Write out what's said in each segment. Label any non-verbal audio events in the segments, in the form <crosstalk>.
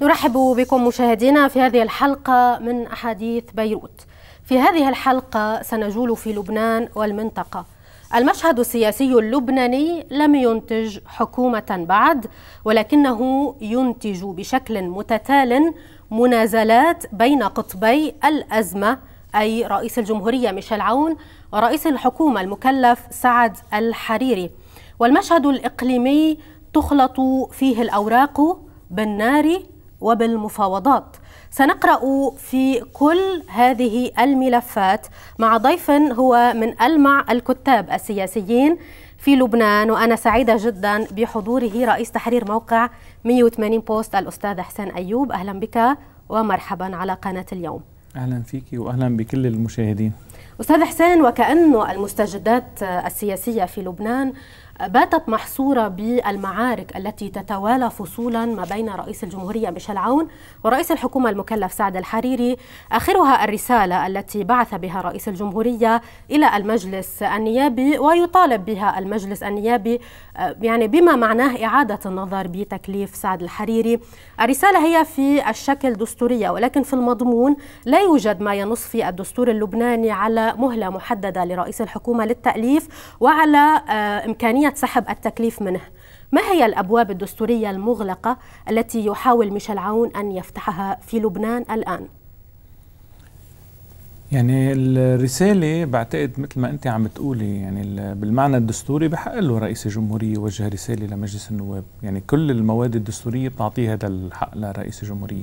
نرحب بكم مشاهدينا في هذه الحلقة من أحاديث بيروت في هذه الحلقة سنجول في لبنان والمنطقة المشهد السياسي اللبناني لم ينتج حكومة بعد ولكنه ينتج بشكل متتال منازلات بين قطبي الأزمة أي رئيس الجمهورية ميشيل عون ورئيس الحكومة المكلف سعد الحريري والمشهد الإقليمي تخلط فيه الأوراق بالنار وبالمفاوضات سنقرأ في كل هذه الملفات مع ضيف هو من ألمع الكتاب السياسيين في لبنان وأنا سعيدة جدا بحضوره رئيس تحرير موقع 180 بوست الأستاذ حسين أيوب أهلا بك ومرحبا على قناة اليوم أهلا فيك وأهلا بكل المشاهدين أستاذ حسين وكأنه المستجدات السياسية في لبنان باتت محصورة بالمعارك التي تتوالى فصولا ما بين رئيس الجمهورية ميشيل عون ورئيس الحكومة المكلف سعد الحريري آخرها الرسالة التي بعث بها رئيس الجمهورية إلى المجلس النيابي ويطالب بها المجلس النيابي آه، يعني بما معناه إعادة النظر بتكليف سعد الحريري الرسالة هي في الشكل دستورية ولكن في المضمون لا يوجد ما ينص في الدستور اللبناني على مهلة محددة لرئيس الحكومة للتأليف وعلى آه، إمكانية سحب التكليف منه ما هي الأبواب الدستورية المغلقة التي يحاول ميشيل عون أن يفتحها في لبنان الآن؟ يعني الرسالة بعتقد مثل ما أنت عم تقولي يعني بالمعنى الدستوري بحق له رئيس الجمهورية يوجه رسالة لمجلس النواب يعني كل المواد الدستورية بتعطيه هذا الحق لرئيس الجمهورية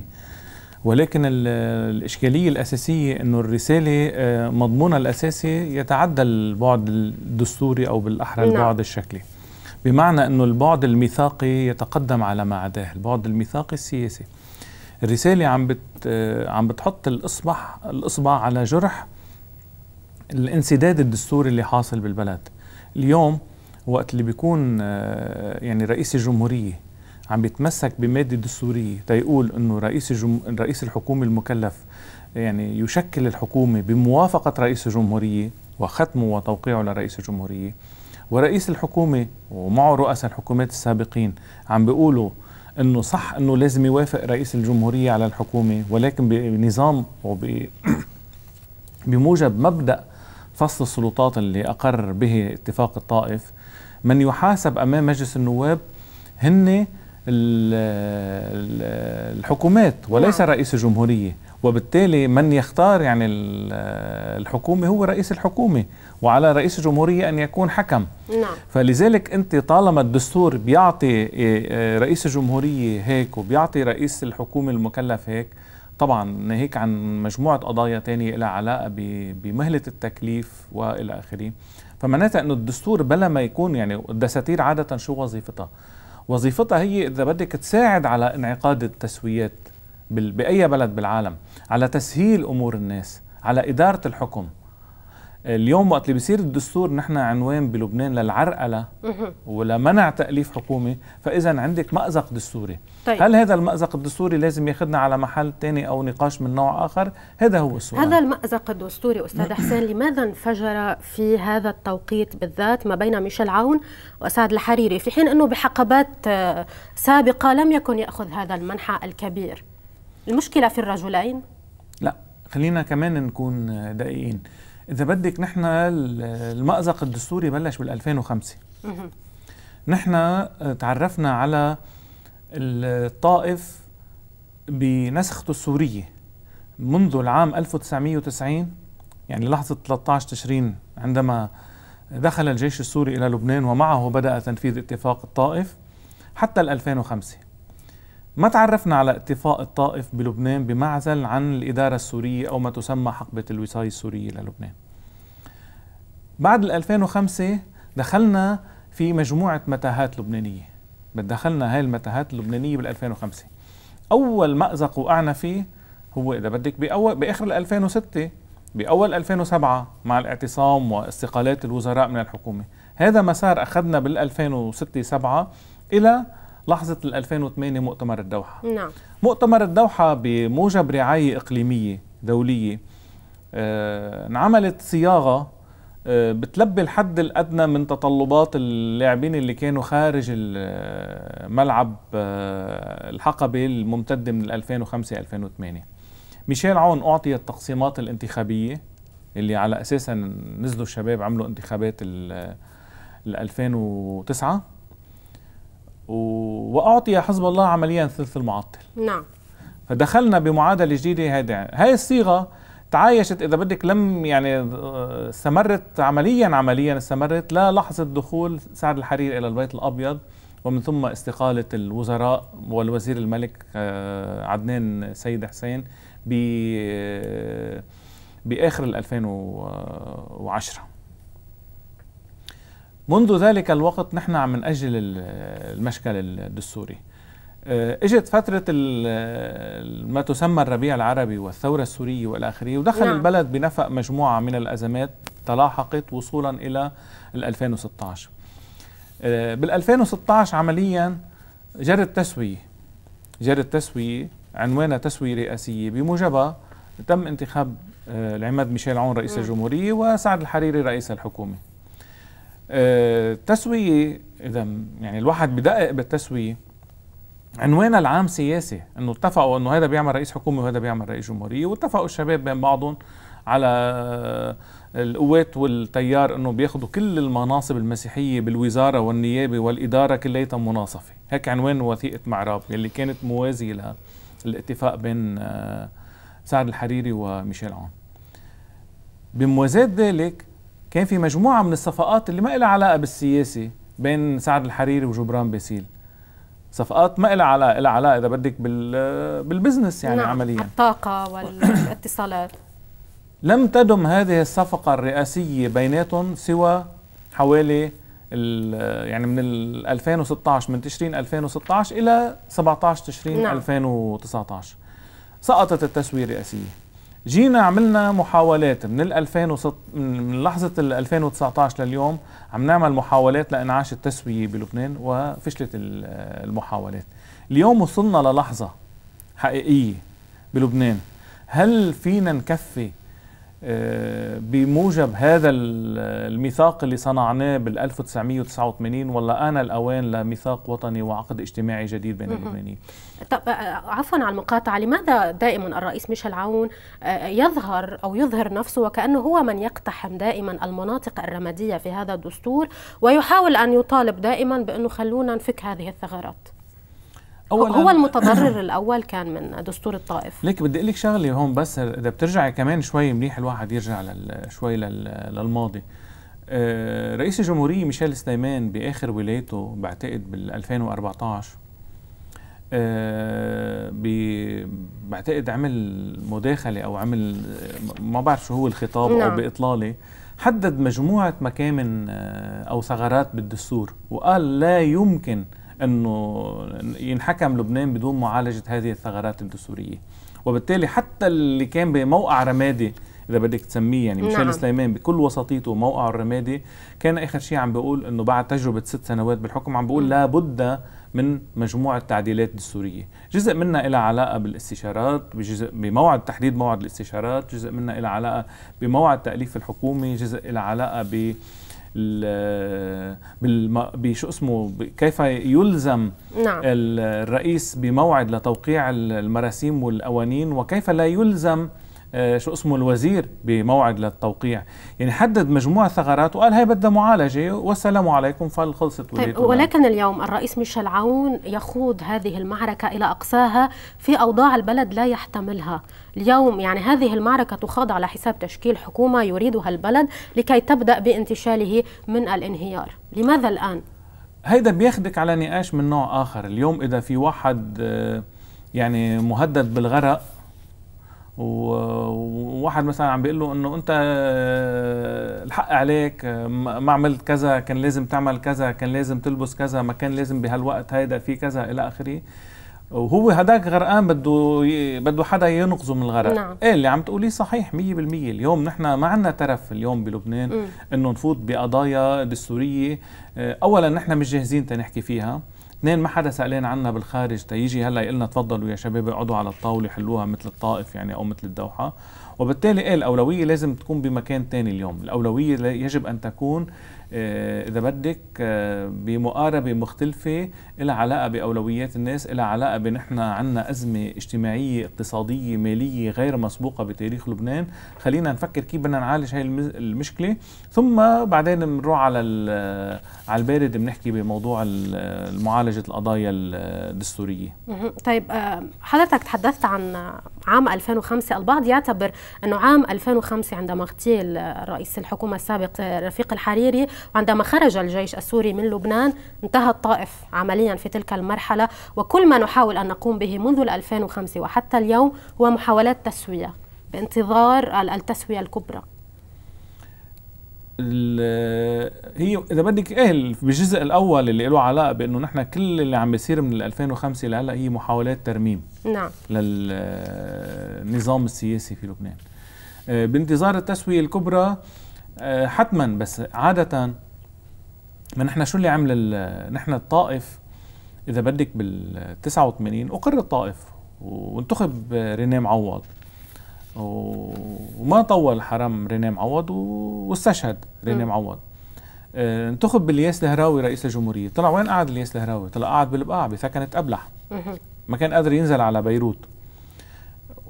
ولكن الإشكالية الأساسية أنه الرسالة آه، مضمونها الأساسي يتعدى البعد الدستوري أو بالأحرى نعم. البعد الشكلي بمعنى أنه البعد الميثاقي يتقدم على ما عداه البعد الميثاقي السياسي الرسالة عم بت آه، عم بتحط الإصبع الإصبع على جرح الانسداد الدستوري اللي حاصل بالبلد اليوم وقت اللي بيكون آه، يعني رئيس الجمهورية عم بيتمسك بماده دستوريه تيقول انه رئيس جم... رئيس الحكومه المكلف يعني يشكل الحكومه بموافقه رئيس الجمهوريه وختمه وتوقيعه لرئيس الجمهوريه ورئيس الحكومه ومعه رؤساء الحكومات السابقين عم بيقولوا انه صح انه لازم يوافق رئيس الجمهوريه على الحكومه ولكن بنظام وب <coughs> بموجب مبدا فصل السلطات اللي اقر به اتفاق الطائف من يحاسب امام مجلس النواب هن الحكومات وليس نعم. رئيس الجمهورية وبالتالي من يختار يعني الحكومة هو رئيس الحكومة وعلى رئيس الجمهورية أن يكون حكم نعم. فلذلك أنت طالما الدستور بيعطي إيه، إيه، رئيس الجمهورية هيك وبيعطي رئيس الحكومة المكلف هيك طبعا ناهيك عن مجموعة قضايا تانية لها علاقة بمهلة التكليف وإلى آخره فمعناتها أنه الدستور بلا ما يكون يعني الدساتير عادة شو وظيفتها وظيفتها هي اذا بدك تساعد على انعقاد التسويات باي بلد بالعالم على تسهيل امور الناس على اداره الحكم اليوم وقت اللي بيصير الدستور نحن عنوان بلبنان للعرقله ولمنع تاليف حكومه فاذا عندك مازق دستوري طيب. هل هذا المازق الدستوري لازم ياخذنا على محل ثاني او نقاش من نوع اخر هذا هو السؤال هذا المازق الدستوري استاذ <coughs> حسين لماذا انفجر في هذا التوقيت بالذات ما بين ميشيل عون وسعد الحريري في حين انه بحقبات آه، سابقه لم يكن ياخذ هذا المنحى الكبير المشكله في الرجلين لا خلينا كمان نكون دقيقين اذا بدك نحن المأزق الدستوري بلش بال 2005 نحن آه، تعرفنا على الطائف بنسخته السورية منذ العام 1990 يعني لحظة 13 تشرين عندما دخل الجيش السوري إلى لبنان ومعه بدأ تنفيذ اتفاق الطائف حتى 2005 ما تعرفنا على اتفاق الطائف بلبنان بمعزل عن الإدارة السورية أو ما تسمى حقبة الوصاية السورية للبنان بعد 2005 دخلنا في مجموعة متاهات لبنانية دخلنا هاي المتاهات اللبنانية بال 2005 أول مأزق وقعنا فيه هو إذا بدك بأول بآخر 2006 بأول 2007 مع الاعتصام واستقالات الوزراء من الحكومة هذا مسار أخذنا بال 2006 7 إلى لحظة 2008 مؤتمر الدوحة نعم مؤتمر الدوحة بموجب رعاية إقليمية دولية آه، انعملت صياغة آه، بتلبي الحد الأدنى من تطلبات اللاعبين اللي كانوا خارج آه، ملعب الحقبة الممتدة من 2005-2008 ميشيل عون أعطي التقسيمات الانتخابية اللي على أساسها نزلوا الشباب عملوا انتخابات ال 2009 واعطي حزب الله عمليا ثلث المعطل نعم فدخلنا بمعادله جديده هذه هاي الصيغه تعايشت اذا بدك لم يعني آه، استمرت عمليا عمليا استمرت للحظه دخول سعد الحرير الى البيت الابيض ومن ثم استقاله الوزراء والوزير الملك آه، عدنان سيد حسين ب آه، باخر 2010 منذ ذلك الوقت نحن عم نأجل المشكل الدستوري آه، اجت فترة ما تسمى الربيع العربي والثورة السورية والى اخره ودخل نعم. البلد بنفق مجموعة من الأزمات تلاحقت وصولا إلى 2016 آه، بال 2016 عمليا جرت تسوية جرت تسوية عنوانها تسوية رئاسية بموجبها تم انتخاب آه، العماد ميشيل عون رئيس الجمهورية وسعد الحريري رئيس الحكومة التسوية آه، إذا يعني الواحد بدقق بالتسوية عنوانها العام سياسي انه اتفقوا انه هذا بيعمل رئيس حكومه وهذا بيعمل رئيس جمهوريه واتفقوا الشباب بين بعضهم على القوات والتيار انه بياخذوا كل المناصب المسيحيه بالوزاره والنيابه والاداره كلياتها مناصفه، هيك عنوان وثيقه معراب يلي كانت موازيه للاتفاق بين آه، سعد الحريري وميشيل عون. بموازاة ذلك كان في مجموعة من الصفقات اللي ما لها علاقة بالسياسة بين سعد الحريري وجبران باسيل صفقات ما لها علاقة لها علاقة إذا بدك بالبزنس يعني نعم. عمليا الطاقة والاتصالات لم تدم هذه الصفقة الرئاسية بيناتهم سوى حوالي يعني من 2016 من تشرين 2016 إلى 17 تشرين نعم. 2019 سقطت التسوية الرئاسية جينا عملنا محاولات من ال من لحظه ال 2019 لليوم عم نعمل محاولات لانعاش التسويه بلبنان وفشلت المحاولات اليوم وصلنا للحظه حقيقيه بلبنان هل فينا نكفي بموجب هذا الميثاق اللي صنعناه بال 1989 ولا آن الأوان لميثاق وطني وعقد اجتماعي جديد بين اللبنانيين طب آه، آه، عفوا على المقاطعة لماذا دائما الرئيس ميشيل عون آه، يظهر أو يظهر نفسه وكأنه هو من يقتحم دائما المناطق الرمادية في هذا الدستور ويحاول أن يطالب دائما بأنه خلونا نفك هذه الثغرات أولا هو المتضرر الاول كان من دستور الطائف ليك بدي اقول لك شغله هون بس اذا بترجع كمان شوي منيح الواحد يرجع لل شوي لل للماضي آه، رئيس الجمهوريه ميشيل سليمان باخر ولايته بعتقد بال 2014 آه، بعتقد عمل مداخله او عمل ما بعرف شو هو الخطاب نعم. او باطلاله حدد مجموعه مكامن آه، او ثغرات بالدستور وقال لا يمكن انه ينحكم لبنان بدون معالجه هذه الثغرات الدستوريه وبالتالي حتى اللي كان بموقع رمادي اذا بدك تسميه يعني ميشيل نعم. سليمان بكل وسطيته وموقعه الرمادي كان اخر شيء عم بيقول انه بعد تجربه ست سنوات بالحكم عم بيقول لا بد من مجموعه تعديلات دستوريه، جزء منها لها علاقه بالاستشارات، بجزء بموعد تحديد موعد الاستشارات، جزء منها لها علاقه بموعد تاليف الحكومه، جزء لها علاقه ب بشو اسمه كيف يلزم نعم. الرئيس بموعد لتوقيع المراسيم والقوانين وكيف لا يلزم آه، شو اسمه الوزير بموعد للتوقيع يعني حدد مجموعة ثغرات وقال هي بدها معالجة والسلام عليكم فخلصت طيب ولكن اليوم الرئيس ميشيل عون يخوض هذه المعركة إلى أقصاها في أوضاع البلد لا يحتملها اليوم يعني هذه المعركة تخاض على حساب تشكيل حكومة يريدها البلد لكي تبدأ بانتشاله من الانهيار لماذا الآن؟ هيدا بياخدك على نقاش من نوع آخر اليوم إذا في واحد آه، يعني مهدد بالغرق وواحد مثلا عم بيقول له انه انت آه، الحق عليك آه، ما عملت كذا كان لازم تعمل كذا كان لازم تلبس كذا ما كان لازم بهالوقت هيدا في كذا الى اخره وهو هداك غرقان بده بده حدا ينقذه من الغرق نعم. ايه اللي عم تقوليه صحيح 100% اليوم نحن ما عندنا ترف اليوم بلبنان انه نفوت بقضايا دستوريه آه، اولا نحن مش جاهزين تنحكي فيها اثنين ما حدا سألين عنا بالخارج تيجي هلا لنا تفضلوا يا شباب اقعدوا على الطاولة حلوها مثل الطائف يعني أو مثل الدوحة وبالتالي ايه الأولوية لازم تكون بمكان تاني اليوم الأولوية يجب أن تكون آه، اذا بدك آه، بمقاربه مختلفه إلى علاقه باولويات الناس إلى علاقه بنحن عندنا ازمه اجتماعيه اقتصاديه ماليه غير مسبوقه بتاريخ لبنان خلينا نفكر كيف بدنا نعالج هاي المشكله ثم بعدين بنروح على على البارد بنحكي بموضوع معالجه القضايا الدستوريه طيب آه، حضرتك تحدثت عن عام 2005 البعض يعتبر انه عام 2005 عندما اغتيل رئيس الحكومه السابق رفيق الحريري وعندما خرج الجيش السوري من لبنان انتهى الطائف عمليا في تلك المرحلة وكل ما نحاول أن نقوم به منذ 2005 وحتى اليوم هو محاولات تسوية بانتظار التسوية الكبرى هي اذا بدك ايه بالجزء الاول اللي له علاقه بانه نحن كل اللي عم بيصير من 2005 لهلا هي محاولات ترميم نعم للنظام السياسي في لبنان آه، بانتظار التسويه الكبرى آه، حتما بس عادة ما نحن شو اللي عمل نحن الطائف إذا بدك بال 89 أقر الطائف وانتخب ريني معوض وما طول حرام ريني معوض واستشهد ريني معوض آه، انتخب بالياس الهراوي رئيس الجمهورية طلع وين قعد الياس الهراوي طلع قعد بالبقاع بثكنة أبلح ما كان قادر ينزل على بيروت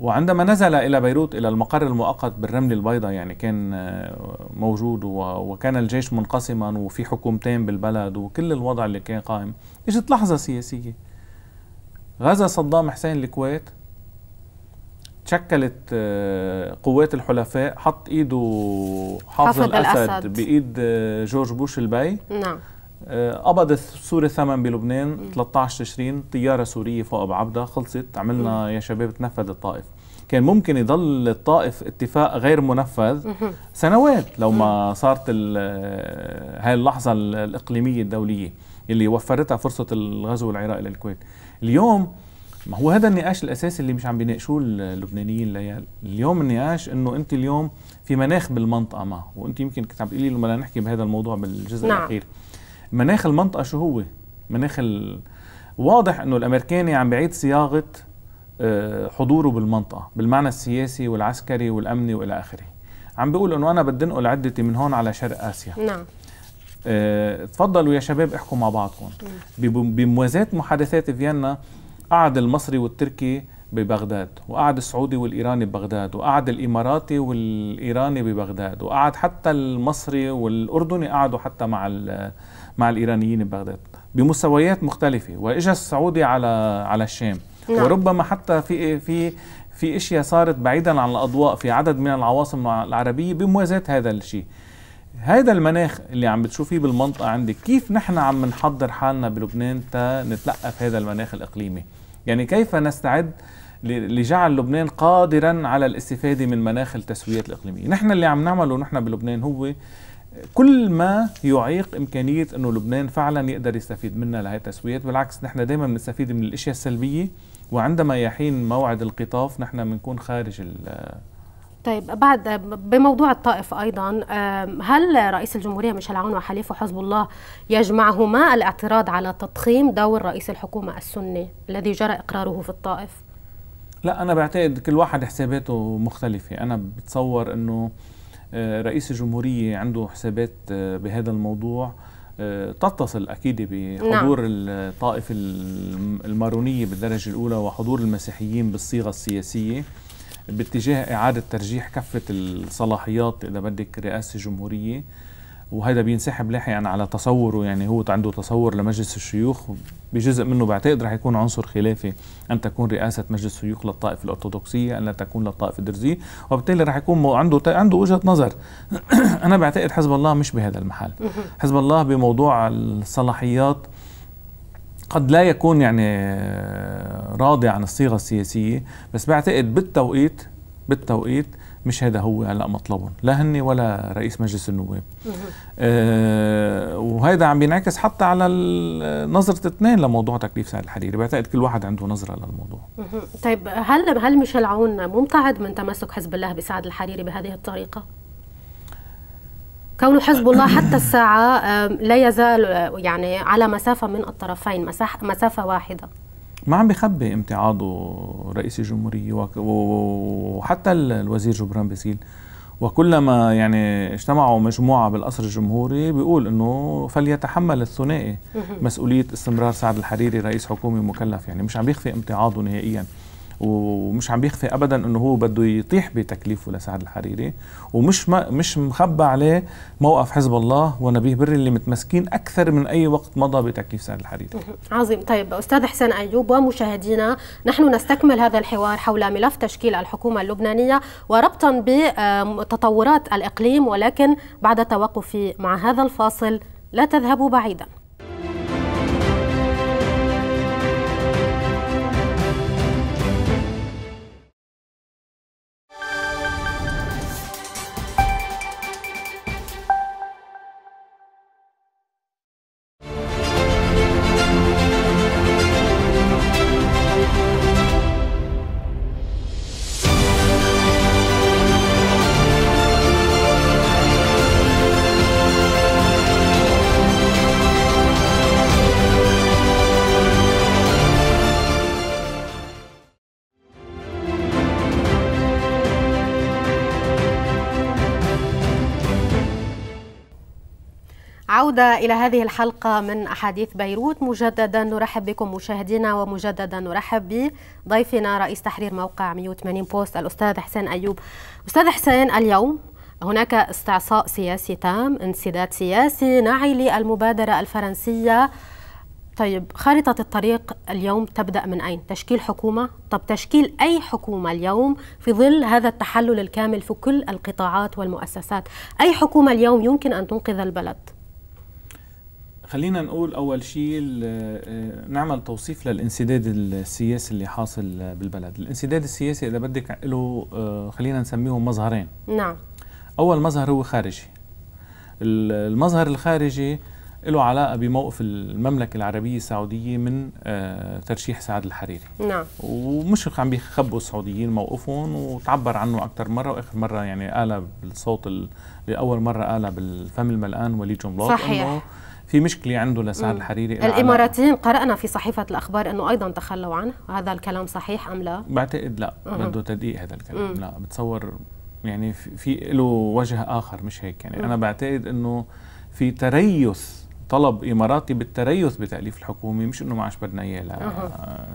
وعندما نزل إلى بيروت إلى المقر المؤقت بالرمل البيضاء يعني كان آه، موجود وكان الجيش منقسما وفي حكومتين بالبلد وكل الوضع اللي كان قائم اجت لحظة سياسية غزا صدام حسين الكويت تشكلت آه، قوات الحلفاء حط ايده حافظ, حافظ الاسد, الأسد. بايد آه، جورج بوش البي نعم آه، قبضت سوري ثمن بلبنان 13 تشرين طياره سوريه فوق ابو عبده خلصت عملنا يا شباب تنفذ الطائف كان ممكن يضل الطائف اتفاق غير منفذ سنوات لو ما صارت آه، هاي اللحظه الاقليميه الدوليه اللي وفرتها فرصه الغزو العراقي للكويت اليوم ما هو هذا النقاش الاساسي اللي مش عم بيناقشوه اللبنانيين ليال اليوم النقاش انه انت اليوم في مناخ بالمنطقه ما وانت يمكن كنت عم تقولي لما نحكي بهذا الموضوع بالجزء نعم. الاخير مناخ المنطقه شو هو مناخ ال... واضح انه الامريكاني يعني عم بيعيد صياغه آه، حضوره بالمنطقه بالمعنى السياسي والعسكري والامني والى اخره عم بيقول انه انا بدي انقل عدتي من هون على شرق اسيا نعم آه، تفضلوا يا شباب احكوا مع بعضكم بموازاة محادثات فيينا قعد المصري والتركي ببغداد وقعد السعودي والايراني ببغداد وقعد الاماراتي والايراني ببغداد وقعد حتى المصري والاردني قعدوا حتى مع مع الإيرانيين ببغداد بمستويات مختلفة وإجا السعودي على على الشام نعم. وربما حتى في في في اشياء صارت بعيدا عن الاضواء في عدد من العواصم العربيه بموازاه هذا الشيء. هذا المناخ اللي عم بتشوفيه بالمنطقه عندك، كيف نحن عم نحضر حالنا بلبنان نتلقى في هذا المناخ الاقليمي؟ يعني كيف نستعد لجعل لبنان قادرا على الاستفاده من مناخ التسويات الاقليميه؟ نحن اللي عم نعمله نحن بلبنان هو كل ما يعيق امكانيه انه لبنان فعلا يقدر يستفيد منها لهي التسويات بالعكس نحن دائما بنستفيد من الاشياء السلبيه وعندما يحين موعد القطاف نحن بنكون خارج طيب بعد بموضوع الطائف ايضا هل رئيس الجمهوريه ميشيل عون وحليفه حزب الله يجمعهما الاعتراض على تضخيم دور رئيس الحكومه السني الذي جرى اقراره في الطائف؟ لا انا بعتقد كل واحد حساباته مختلفه انا بتصور انه آه، رئيس الجمهورية عنده حسابات آه، بهذا الموضوع آه، تتصل أكيد بحضور نعم. الطائفة المارونية بالدرجة الأولى وحضور المسيحيين بالصيغة السياسية باتجاه إعادة ترجيح كفة الصلاحيات إذا بدك رئاسة الجمهورية وهذا بينسحب لاحقا على تصوره يعني هو عنده تصور لمجلس الشيوخ بجزء منه بعتقد رح يكون عنصر خلافي ان تكون رئاسه مجلس الشيوخ للطائفه الارثوذكسيه ان لا تكون للطائفه الدرزيه وبالتالي رح يكون عنده عنده وجهه نظر <clears throat> انا بعتقد حزب الله مش بهذا المحل حزب الله بموضوع الصلاحيات قد لا يكون يعني راضي عن الصيغه السياسيه بس بعتقد بالتوقيت بالتوقيت مش هذا هو هلا مطلبهم لا هن ولا رئيس مجلس النواب آه وهذا عم بينعكس حتى على نظره اثنين لموضوع تكليف سعد الحريري بعتقد كل واحد عنده نظره للموضوع طيب هل هل ميشيل عون ممتعض من تمسك حزب الله بسعد الحريري بهذه الطريقه كون حزب الله حتى الساعه لا يزال آه، يعني على مسافه من الطرفين مسافه واحده ما عم بيخبي امتعاضه رئيس الجمهورية وحتى الوزير جبران باسيل وكلما يعني اجتمعوا مجموعة بالقصر الجمهوري بيقول انه فليتحمل الثنائي مسؤولية استمرار سعد الحريري رئيس حكومي مكلف يعني مش عم بيخفي امتعاضه نهائيا ومش عم بيخفي ابدا انه هو بده يطيح بتكليفه لسعد الحريري ومش ما مش مخبى عليه موقف حزب الله ونبيه بري اللي متمسكين اكثر من اي وقت مضى بتكليف سعد الحريري. عظيم طيب استاذ حسين ايوب ومشاهدينا نحن نستكمل هذا الحوار حول ملف تشكيل الحكومه اللبنانيه وربطا بتطورات الاقليم ولكن بعد التوقف مع هذا الفاصل لا تذهبوا بعيدا. إلى هذه الحلقة من أحاديث بيروت مجددا نرحب بكم مشاهدينا ومجددا نرحب بضيفنا رئيس تحرير موقع 180 بوست الأستاذ حسين أيوب أستاذ حسين اليوم هناك استعصاء سياسي تام انسداد سياسي نعي للمبادرة الفرنسية طيب خارطة الطريق اليوم تبدأ من أين؟ تشكيل حكومة؟ طب تشكيل أي حكومة اليوم في ظل هذا التحلل الكامل في كل القطاعات والمؤسسات أي حكومة اليوم يمكن أن تنقذ البلد؟ خلينا نقول اول شيء آه، نعمل توصيف للانسداد السياسي اللي حاصل بالبلد الانسداد السياسي اذا بدك له آه، خلينا نسميه مظهرين نعم اول مظهر هو خارجي المظهر الخارجي له علاقه بموقف المملكه العربيه السعوديه من آه، ترشيح سعد الحريري نعم ومش عم بيخبوا السعوديين موقفهم وتعبر عنه اكثر مره واخر مره يعني قالها بالصوت لاول مره قالها بالفم الملقان وليد جملاط صحيح في مشكله عنده لسعد الحريري الاماراتيين قرانا في صحيفه الاخبار انه ايضا تخلوا عنه هذا الكلام صحيح ام لا بعتقد لا أه. بده تدقيق هذا الكلام لا بتصور يعني في له وجه اخر مش هيك يعني انا بعتقد انه في تريث طلب اماراتي بالتريث بتاليف الحكومه مش انه ما عادش بدنا اياه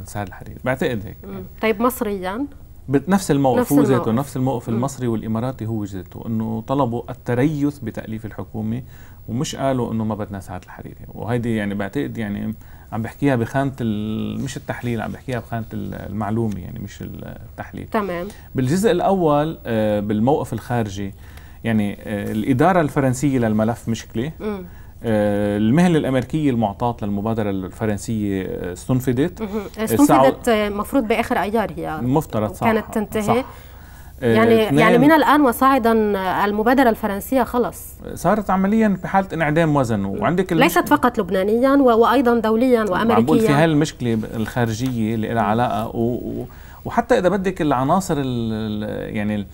لسعد الحريري بعتقد هيك مم. طيب مصريا بنفس الموقف هو ذاته نفس الموقف المصري والاماراتي هو ذاته انه طلبوا التريث بتاليف الحكومه ومش قالوا انه ما بدنا ساعات الحريري وهيدي يعني بعتقد يعني عم بحكيها بخانه مش التحليل عم بحكيها بخانه المعلومه يعني مش التحليل تمام بالجزء الاول آه، بالموقف الخارجي يعني آه، الاداره الفرنسيه للملف مشكله آه، المهله الامريكيه المعطاه للمبادره الفرنسيه استنفدت استنفدت المفروض باخر ايار هي المفترض صح كانت تنتهي صح آه، يعني يعني من الان وصاعدا المبادره الفرنسيه خلص صارت عمليا في حاله انعدام وزنه وعندك ليست فقط لبنانيا وايضا دوليا وامريكيا عم بقول في هاي المشكله الخارجيه اللي لها علاقه وحتى اذا بدك العناصر ال يعني ال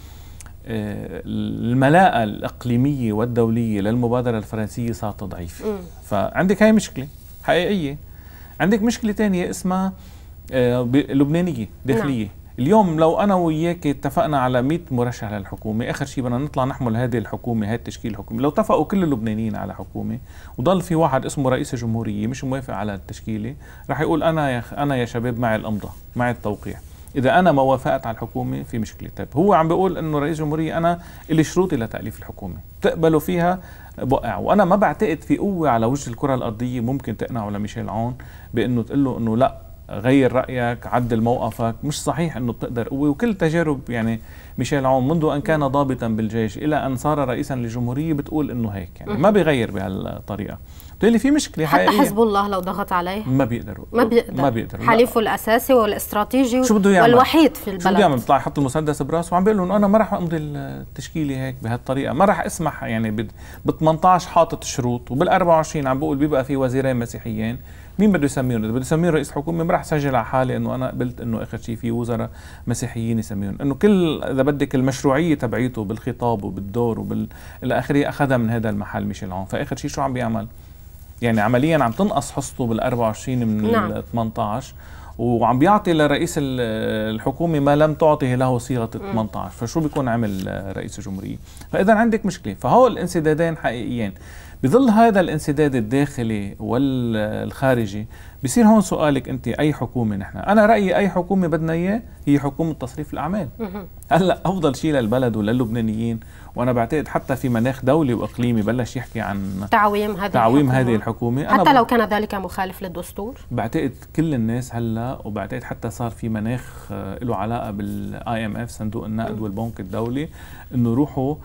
آه، الملاءة الإقليمية والدولية للمبادرة الفرنسية صارت ضعيفة فعندك هاي مشكلة حقيقية عندك مشكلة ثانيه اسمها آه، لبنانية داخلية نعم. اليوم لو انا وياك اتفقنا على 100 مرشح للحكومه اخر شيء بدنا نطلع نحمل هذه الحكومه هذا التشكيل الحكومي لو اتفقوا كل اللبنانيين على حكومه وضل في واحد اسمه رئيس الجمهوريه مش موافق على التشكيله رح يقول انا يا انا يا شباب مع الامضه مع التوقيع اذا انا ما وافقت على الحكومه في مشكله طيب هو عم بيقول انه رئيس الجمهوريه انا اللي شروطي لتاليف الحكومه تقبلوا فيها بقع وانا ما بعتقد في قوه على وجه الكره الارضيه ممكن تقنعه لميشيل عون بانه تقول له انه لا غير رايك عدل موقفك مش صحيح انه بتقدر قوه وكل تجارب يعني ميشيل عون منذ ان كان ضابطا بالجيش الى ان صار رئيسا للجمهوريه بتقول انه هيك يعني ما بيغير بهالطريقه بتقولي في مشكله حتى حقيقية. حزب الله لو ضغط عليه ما بيقدروا ما بيقدر ما بيقدروا حليفه الاساسي والاستراتيجي شو بده يعمل والوحيد في البلد شو بده يعمل بيطلع يحط المسدس براسه وعم بيقول انه انا ما راح امضي التشكيله هيك بهالطريقه ما راح اسمح يعني ب 18 حاطط شروط وبال 24 عم بقول بيبقى في وزيرين مسيحيين مين بده يسميهم اذا بده يسميهم رئيس حكومه ما راح سجل على حالي انه انا قبلت انه اخر شيء في وزراء مسيحيين يسميهم انه كل اذا بدك المشروعيه تبعيته بالخطاب وبالدور وبال اخره اخذها من هذا المحل ميشيل عون فاخر شيء شو عم بيعمل يعني عمليا عم تنقص حصته بال 24 من نعم. ال 18 وعم بيعطي لرئيس الحكومه ما لم تعطه له صيغه ال 18 فشو بيكون عمل رئيس الجمهوريه فاذا عندك مشكله فهول الانسدادين حقيقيين بظل هذا الانسداد الداخلي والخارجي بصير هون سؤالك انت اي حكومه نحن انا رايي اي حكومه بدنا اياه هي حكومه تصريف الاعمال هلا افضل شيء للبلد وللبنانيين وانا بعتقد حتى في مناخ دولي واقليمي بلش يحكي عن تعويم هذه تعويم الحكومة. هذه الحكومه حتى أنا لو كان ذلك مخالف للدستور بعتقد كل الناس هلا وبعتقد حتى صار في مناخ آه، له علاقه بالاي ام اف صندوق النقد والبنك الدولي انه روحوا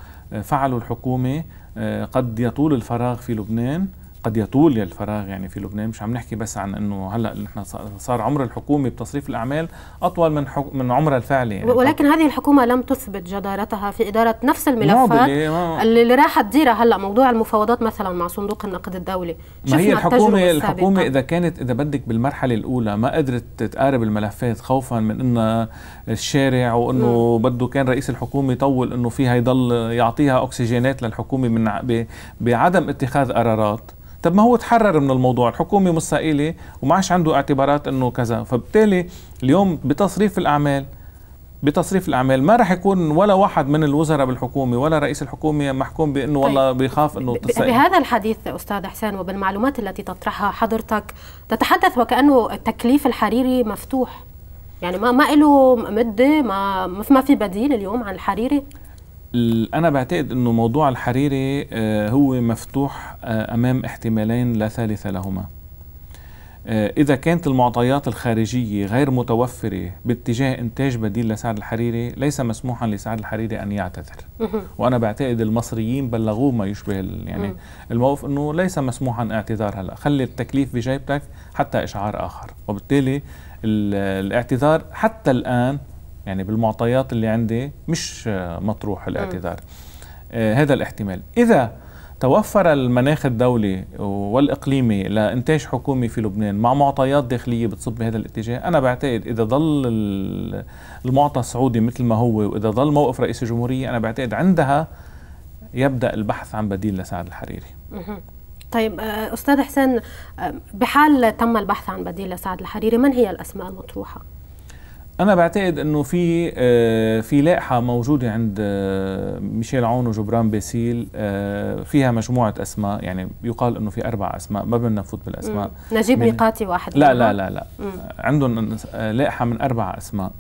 فعله الحكومة آه، قد يطول الفراغ في لبنان قد يطول الفراغ يعني في لبنان مش عم نحكي بس عن انه هلا نحن صار عمر الحكومه بتصريف الاعمال اطول من حك... من عمرها الفعلي يعني ولكن هذه الحكومه لم تثبت جدارتها في اداره نفس الملفات اللي راح تديرها هلا موضوع المفاوضات مثلا مع صندوق النقد الدولي ما هي الحكومه الحكومه اذا كانت اذا بدك بالمرحله الاولى ما قدرت تقارب الملفات خوفا من انه الشارع وانه بده كان رئيس الحكومه يطول انه فيها يضل يعطيها اكسجينات للحكومه من ب... بعدم اتخاذ قرارات طب ما هو تحرر من الموضوع الحكومه مستقيله وما عادش عنده اعتبارات انه كذا فبالتالي اليوم بتصريف الاعمال بتصريف الاعمال ما راح يكون ولا واحد من الوزراء بالحكومه ولا رئيس الحكومه محكوم بانه والله بيخاف طيب. انه تسأل. بهذا الحديث استاذ حسين وبالمعلومات التي تطرحها حضرتك تتحدث وكانه التكليف الحريري مفتوح يعني ما ما له مده ما ما في بديل اليوم عن الحريري انا بعتقد انه موضوع الحريري آه، هو مفتوح آه، امام احتمالين لا ثالث لهما آه، اذا كانت المعطيات الخارجيه غير متوفره باتجاه انتاج بديل لسعد الحريري ليس مسموحا لسعد الحريري ان يعتذر وانا بعتقد المصريين بلغوه ما يشبه يعني الموقف انه ليس مسموحا اعتذار هلا خلي التكليف بجيبتك حتى اشعار اخر وبالتالي الاعتذار حتى الان يعني بالمعطيات اللي عندي مش آه، مطروح الاعتذار آه، هذا الاحتمال إذا توفر المناخ الدولي والإقليمي لإنتاج حكومي في لبنان مع معطيات داخلية بتصب بهذا الاتجاه أنا بعتقد إذا ضل المعطى السعودي مثل ما هو وإذا ضل موقف رئيس الجمهورية أنا بعتقد عندها يبدأ البحث عن بديل لسعد الحريري طيب آه، أستاذ حسين بحال تم البحث عن بديل لسعد الحريري من هي الأسماء المطروحة؟ انا بعتقد انه في آه، في لائحه موجوده عند آه، ميشيل عون وجبران باسيل آه، فيها مجموعه اسماء يعني يقال انه في اربع اسماء ما بدنا نفوت بالاسماء مم. نجيب ميقاتي واحد لا لا لا لا مم. عندهم لائحه من اربع اسماء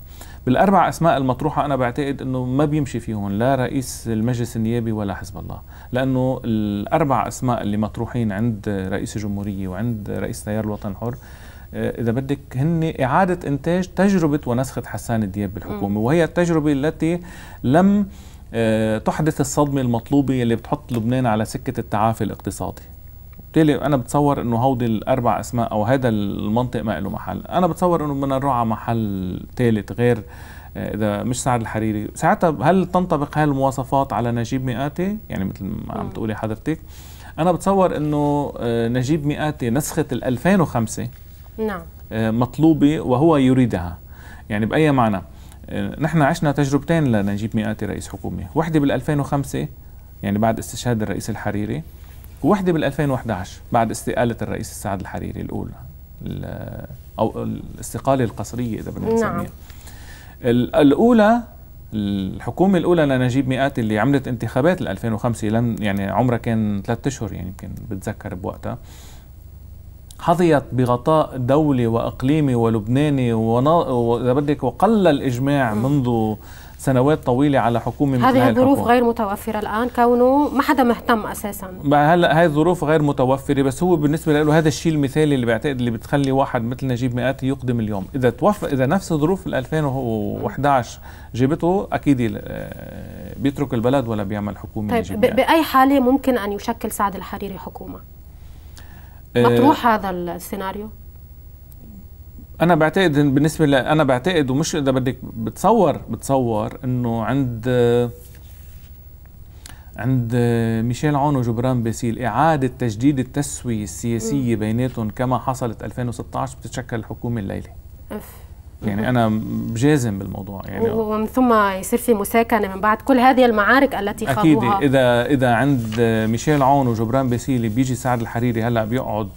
بالاربع اسماء المطروحه انا بعتقد انه ما بيمشي فيهم لا رئيس المجلس النيابي ولا حزب الله لانه الاربع اسماء اللي مطروحين عند رئيس الجمهوريه وعند رئيس تيار الوطن الحر آه، اذا بدك هن اعاده انتاج تجربه ونسخه حسان الدياب بالحكومه وهي التجربه التي لم آه، تحدث الصدمه المطلوبه اللي بتحط لبنان على سكه التعافي الاقتصادي وبالتالي انا بتصور انه هودي الاربع اسماء او هذا المنطق ما له محل انا بتصور انه بدنا نروح على محل ثالث غير آه، اذا مش سعد الحريري ساعتها هل تنطبق هاي المواصفات على نجيب مئاتي يعني مثل ما عم تقولي حضرتك انا بتصور انه نجيب مئاتي نسخه ال 2005 نعم آه، مطلوبة وهو يريدها يعني بأي معنى آه، نحن عشنا تجربتين لنجيب مئاتي رئيس حكومة واحدة بال2005 يعني بعد استشهاد الرئيس الحريري وواحدة بال2011 بعد استقالة الرئيس السعد الحريري الأولى أو الاستقالة القصرية إذا بدنا نسميها نعم. الأولى الحكومة الأولى لنجيب مئات اللي عملت انتخابات ال 2005 لم يعني عمرها كان ثلاثة أشهر يعني يمكن بتذكر بوقتها حظيت بغطاء دولي واقليمي ولبناني بدك وقل الاجماع منذ سنوات طويله على حكومه مثل هذه الظروف غير متوفره الان كونه ما حدا مهتم اساسا هلا هاي الظروف غير متوفره بس هو بالنسبه له هذا الشيء المثالي اللي بعتقد اللي بتخلي واحد مثل نجيب مئاتي يقدم اليوم اذا توفى اذا نفس ظروف ال 2011 جابته اكيد آه، بيترك البلد ولا بيعمل حكومه طيب نجيب باي حاله ممكن ان يشكل سعد الحريري حكومه مطروح هذا السيناريو انا بعتقد بالنسبه ل... انا بعتقد ومش اذا بدك بتصور بتصور انه عند عند ميشيل عون وجبران باسيل إعادة تجديد التسوية السياسية بيناتهم كما حصلت 2016 بتتشكل الحكومة الليلة يعني انا جازم بالموضوع يعني ومن ثم يصير في مساكنه من بعد كل هذه المعارك التي خاضوها اكيد اذا اذا عند ميشيل عون وجبران باسيلي بيجي سعد الحريري هلا بيقعد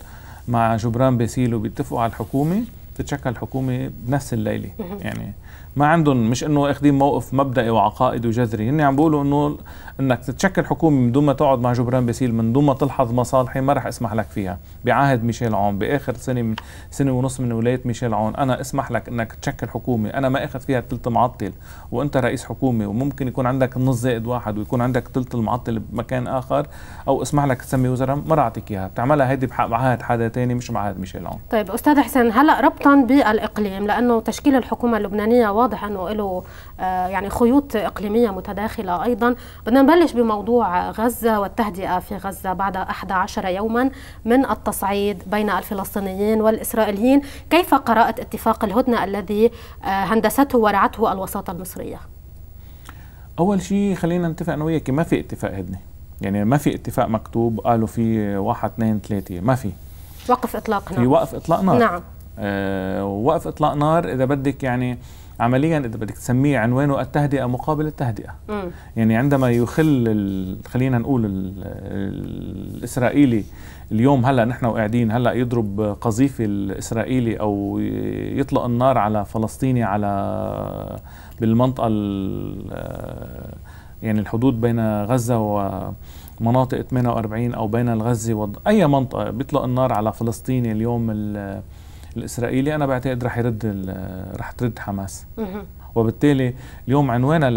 مع جبران باسيلي وبيتفقوا على الحكومه بتتشكل حكومه بنفس الليله يعني ما عندهم مش انه اخذين موقف مبدئي وعقائدي وجذري هن عم بيقولوا انه انك تتشكل حكومه من دون ما تقعد مع جبران باسيل من دون ما تلحظ مصالحي ما راح اسمح لك فيها بعهد ميشيل عون باخر سنه من سنه ونص من ولايه ميشيل عون انا اسمح لك انك تشكل حكومه انا ما اخذ فيها الثلث معطل وانت رئيس حكومه وممكن يكون عندك النص زائد واحد ويكون عندك ثلث المعطل بمكان اخر او اسمح لك تسمي وزراء ما راح اعطيك اياها بتعملها هيدي بعهد حدا ثاني مش بعهد ميشيل عون طيب استاذ حسين هلا ربطا بالاقليم لانه تشكيل الحكومه اللبنانيه واضح انه له آه، يعني خيوط اقليميه متداخله ايضا بدنا نبلش بموضوع غزة والتهدئة في غزة بعد 11 يوما من التصعيد بين الفلسطينيين والإسرائيليين كيف قرأت اتفاق الهدنة الذي آه، هندسته ورعته الوساطة المصرية؟ أول شيء خلينا نتفق أنا وياك ما في اتفاق هدنة يعني ما في اتفاق مكتوب قالوا في واحد اثنين ثلاثة ما في وقف إطلاق نار في وقف إطلاق نار نعم آه وقف إطلاق نار إذا بدك يعني آه عمليا اذا بدك تسميه عنوانه التهدئه مقابل التهدئه مم. يعني عندما يخل خلينا نقول الاسرائيلي اليوم هلا نحن وقاعدين هلا يضرب قذيفه الاسرائيلي او يطلق النار على فلسطيني على بالمنطقه يعني الحدود بين غزه و مناطق 48 او بين الغزه اي منطقه بيطلق النار على فلسطيني اليوم ال... الاسرائيلي انا بعتقد رح يرد رح ترد حماس وبالتالي اليوم عنوانها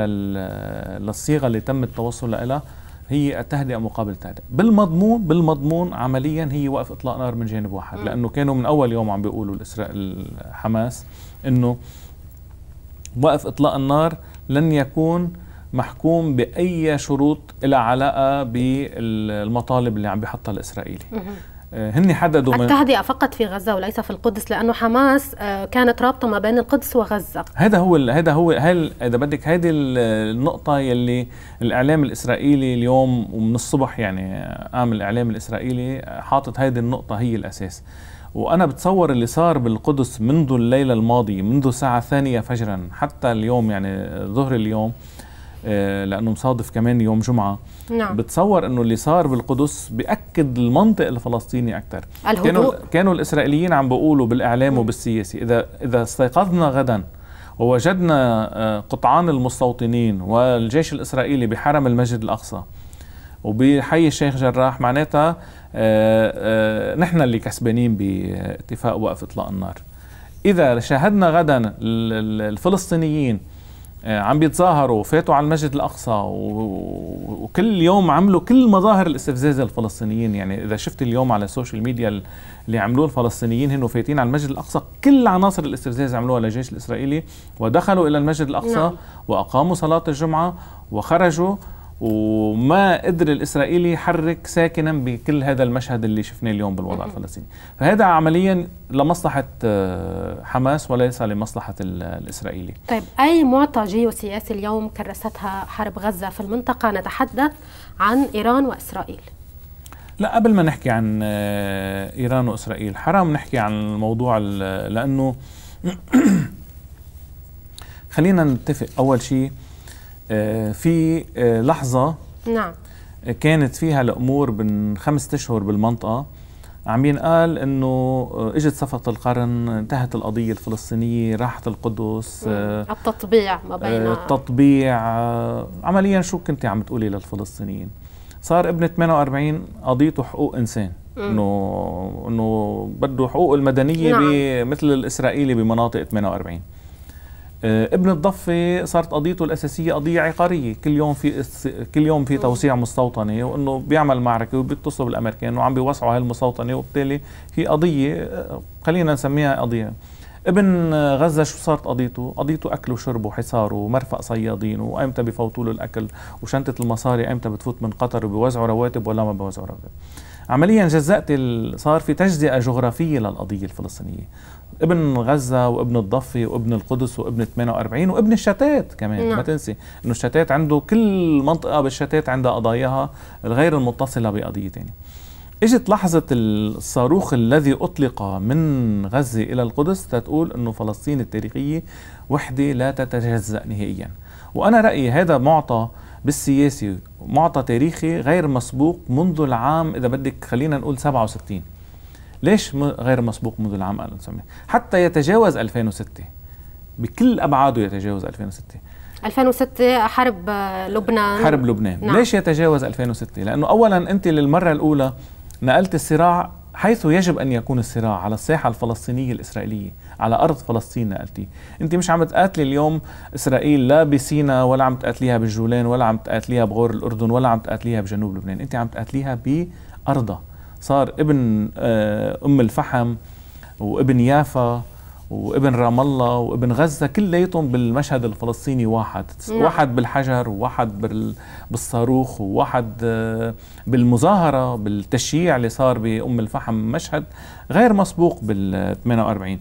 للصيغه اللي تم التوصل لها هي التهدئه مقابل التهدئه بالمضمون بالمضمون عمليا هي وقف اطلاق نار من جانب واحد لانه كانوا من اول يوم عم بيقولوا الاسرائيل حماس انه وقف اطلاق النار لن يكون محكوم باي شروط لها علاقه بالمطالب اللي عم بيحطها الاسرائيلي آه، هن حددوا التهدئة فقط في غزة وليس في القدس لأنه حماس آه، كانت رابطة ما بين القدس وغزة هذا هو هذا هو هل إذا بدك هذه النقطة يلي الإعلام الإسرائيلي اليوم ومن الصبح يعني قام آه، الإعلام الإسرائيلي حاطط هذه النقطة هي الأساس وأنا بتصور اللي صار بالقدس منذ الليلة الماضية منذ الساعة الثانية فجرا حتى اليوم يعني ظهر اليوم آه، لانه مصادف كمان يوم جمعه نعم. بتصور انه اللي صار بالقدس باكد المنطق الفلسطيني اكثر كانوا كانوا الاسرائيليين عم بيقولوا بالاعلام وبالسياسي اذا اذا استيقظنا غدا ووجدنا آه، قطعان المستوطنين والجيش الاسرائيلي بحرم المسجد الاقصى وبحي الشيخ جراح معناتها آه، نحن اللي كسبانين باتفاق وقف اطلاق النار اذا شاهدنا غدا الفلسطينيين آه، عم بيتظاهروا وفاتوا على المسجد الاقصى وكل يوم عملوا كل مظاهر الاستفزاز الفلسطينيين يعني اذا شفت اليوم على السوشيال ميديا اللي عملوه الفلسطينيين هن فايتين على المسجد الاقصى كل عناصر الاستفزاز عملوها للجيش الاسرائيلي ودخلوا الى المسجد الاقصى نعم. واقاموا صلاه الجمعه وخرجوا وما قدر الاسرائيلي يحرك ساكنا بكل هذا المشهد اللي شفناه اليوم بالوضع الفلسطيني فهذا عمليا لمصلحه آه، حماس وليس لمصلحه الاسرائيلي طيب اي معطى جيوسياسي اليوم كرستها حرب غزه في المنطقه نتحدث عن ايران واسرائيل لا قبل ما نحكي عن آه، ايران واسرائيل حرام نحكي عن الموضوع لانه <clears throat> خلينا نتفق اول شيء آه، في آه، لحظه نعم كانت فيها الامور من خمسة اشهر بالمنطقه عم ينقال انه آه، اجت صفقه القرن انتهت القضيه الفلسطينيه راحت القدس نعم. آه التطبيع ما بين التطبيع عمليا شو كنت عم تقولي للفلسطينيين صار ابن 48 قضيته حقوق انسان انه انه بده حقوق المدنيه نعم. مثل الاسرائيلي بمناطق 48 آه، ابن الضفه صارت قضيته الاساسيه قضيه عقاريه كل يوم في كل يوم في توسيع مستوطنه وانه بيعمل معركه وبيتصلوا بالامريكان وعم بيوسعوا هاي المستوطنه وبالتالي هي قضيه آه، خلينا نسميها قضيه ابن آه، غزة شو صارت قضيته؟ قضيته أكله وشربه وحصاره ومرفق صيادين وأمتى بفوتوا له الأكل وشنطة المصاري أمتى بتفوت من قطر وبيوزعوا رواتب ولا ما بيوزعوا رواتب عمليا جزأت صار في تجزئة جغرافية للقضية الفلسطينية ابن غزة وابن الضفة وابن القدس وابن 48 وابن الشتات كمان نعم. ما تنسي انه الشتات عنده كل منطقة بالشتات عندها قضاياها الغير المتصلة بقضية ثانيه اجت لحظة الصاروخ الذي اطلق من غزة الى القدس تتقول انه فلسطين التاريخية وحدة لا تتجزأ نهائيا وانا رأيي هذا معطى بالسياسي معطى تاريخي غير مسبوق منذ العام اذا بدك خلينا نقول 67 ليش غير مسبوق منذ العام 1900 حتى يتجاوز 2006 بكل ابعاده يتجاوز 2006 2006 حرب لبنان حرب لبنان نعم. ليش يتجاوز 2006 لانه اولا انت للمره الاولى نقلت الصراع حيث يجب ان يكون الصراع على الساحه الفلسطينيه الاسرائيليه على أرض فلسطين نقلتي أنت مش عم تقاتلي اليوم إسرائيل لا بسينا ولا عم تقاتليها بالجولان ولا عم تقاتليها بغور الأردن ولا عم تقاتليها بجنوب لبنان أنت عم تقاتليها بأرضها صار ابن آه، أم الفحم وابن يافا وابن رام الله وابن غزة كليتهم بالمشهد الفلسطيني واحد نعم. واحد بالحجر وواحد بالصاروخ وواحد آه، بالمظاهرة بالتشييع اللي صار بأم الفحم مشهد غير مسبوق بال 48 آه،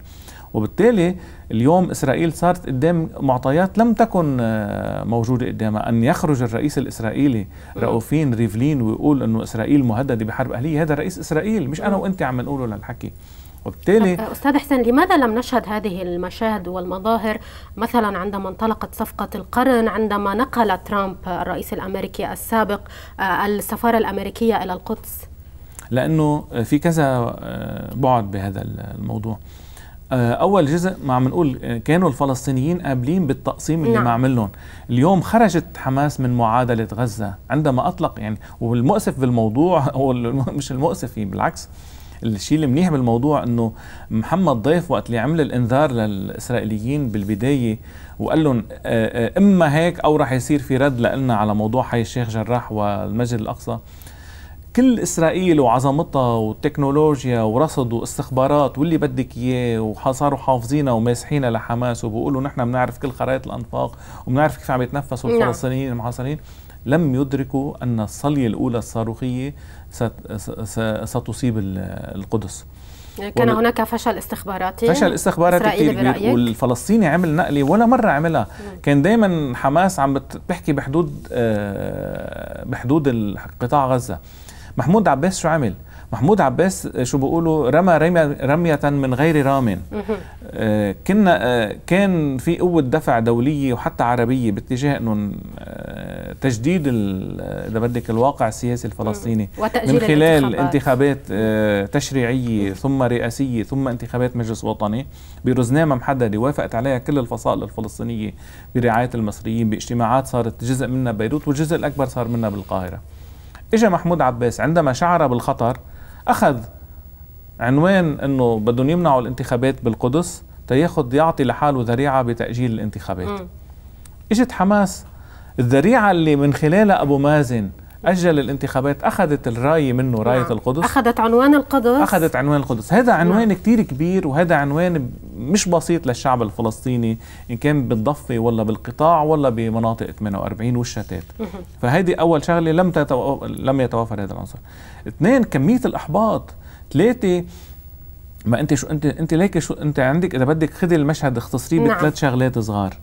وبالتالي اليوم إسرائيل صارت قدام معطيات لم تكن آه، موجودة قدامها أن يخرج الرئيس الإسرائيلي رؤوفين ريفلين ويقول أنه إسرائيل مهددة بحرب أهلية هذا رئيس إسرائيل مش أنا وأنت عم نقوله للحكي وبالتالي أه، استاذ حسين لماذا لم نشهد هذه المشاهد والمظاهر مثلا عندما انطلقت صفقه القرن عندما نقل ترامب الرئيس الامريكي السابق آه، السفاره الامريكيه الى القدس لانه في كذا بعد بهذا الموضوع آه، اول جزء ما عم نقول آه، كانوا الفلسطينيين قابلين بالتقسيم اللي نعم. ما لهم اليوم خرجت حماس من معادله غزه عندما اطلق يعني والمؤسف بالموضوع <laughs> هو <laughs> مش المؤسف بالعكس الشيء المنيح بالموضوع انه محمد ضيف وقت اللي عمل الانذار للاسرائيليين بالبدايه وقال لهم آه، اما هيك او رح يصير في رد لنا على موضوع حي الشيخ جراح والمسجد الاقصى كل اسرائيل وعظمتها والتكنولوجيا ورصد واستخبارات واللي بدك اياه وصاروا حافظينا وماسحينا لحماس وبقولوا نحن بنعرف كل خرائط الانفاق وبنعرف كيف عم يتنفسوا نعم. الفلسطينيين المحاصرين لم يدركوا ان الصليه الاولى الصاروخيه ستصيب القدس يعني كان هناك فشل استخباراتي فشل استخباراتي كثير والفلسطيني عمل نقله ولا مره عملها نعم. كان دائما حماس عم بتحكي بحدود آه، بحدود قطاع غزه محمود عباس شو عمل محمود عباس آه، شو بيقولوا رمى رمية من غير رام آه، كنا آه، كان في قوة دفع دولية وحتى عربية باتجاه انه تجديد اذا بدك الواقع السياسي الفلسطيني من خلال انتخابات تشريعية ثم رئاسية ثم انتخابات مجلس وطني برزنامة محددة وافقت عليها كل الفصائل الفلسطينية برعاية المصريين باجتماعات صارت جزء منها بيروت والجزء الأكبر صار منها بالقاهرة اجى محمود عباس عندما شعر بالخطر اخذ عنوان انه بدهم يمنعوا الانتخابات بالقدس تياخد يعطي لحاله ذريعه بتاجيل الانتخابات اجت حماس الذريعه اللي من خلالها ابو مازن أجل الانتخابات أخذت الراية منه راية نعم. القدس أخذت عنوان القدس أخذت عنوان القدس هذا عنوان نعم. كتير كبير وهذا عنوان مش بسيط للشعب الفلسطيني إن كان بالضفة ولا بالقطاع ولا بمناطق 48 والشتات فهذه أول شغلة لم تتو... لم يتوافر هذا العنصر اثنين كمية الإحباط ثلاثة ما انت شو انت انت ليك شو انت عندك اذا بدك خذي المشهد اختصريه نعم. بثلاث شغلات صغار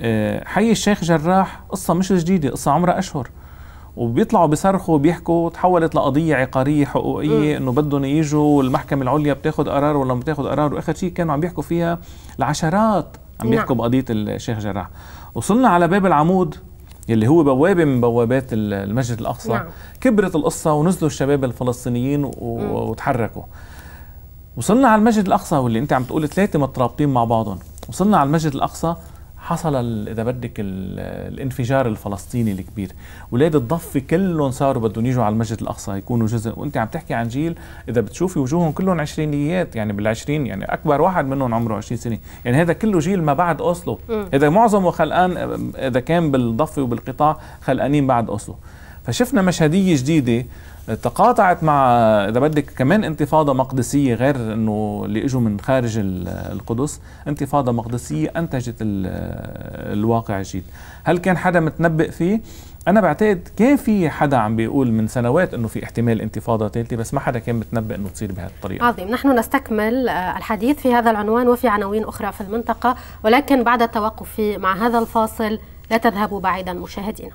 آه، حي الشيخ جراح قصة مش جديدة قصة عمرها أشهر وبيطلعوا بيصرخوا وبيحكوا تحولت لقضيه عقاريه حقوقيه انه بدهم يجوا والمحكمه العليا بتاخذ قرار ولا ما بتاخذ قرار واخر شيء كانوا عم بيحكوا فيها العشرات عم بيحكوا نعم. بقضيه الشيخ جراح وصلنا على باب العمود يلي هو بوابه من بوابات المسجد الاقصى نعم. كبرت القصه ونزلوا الشباب الفلسطينيين وتحركوا وصلنا على المسجد الاقصى واللي انت عم تقول ثلاثه مترابطين مع بعضهم وصلنا على المسجد الاقصى حصل اذا بدك الانفجار الفلسطيني الكبير ولاد الضفه كلهم صاروا بدهم يجوا على المسجد الاقصى يكونوا جزء وانت عم تحكي عن جيل اذا بتشوفي وجوههم كلهم عشرينيات يعني بال20 يعني اكبر واحد منهم عمره 20 سنه يعني هذا كله جيل ما بعد اوسلو هذا معظمه خلقان اذا كان بالضفه وبالقطاع خلقانين بعد اوسلو فشفنا مشهديه جديده تقاطعت مع اذا بدك كمان انتفاضه مقدسيه غير انه اللي اجوا من خارج القدس انتفاضه مقدسيه انتجت الواقع الجديد هل كان حدا متنبئ فيه انا بعتقد كان في حدا عم بيقول من سنوات انه في احتمال انتفاضه ثالثه بس ما حدا كان متنبئ انه تصير بهالطريقه عظيم نحن نستكمل آه، الحديث في هذا العنوان وفي عناوين اخرى في المنطقه ولكن بعد التوقف مع هذا الفاصل لا تذهبوا بعيدا مشاهدينا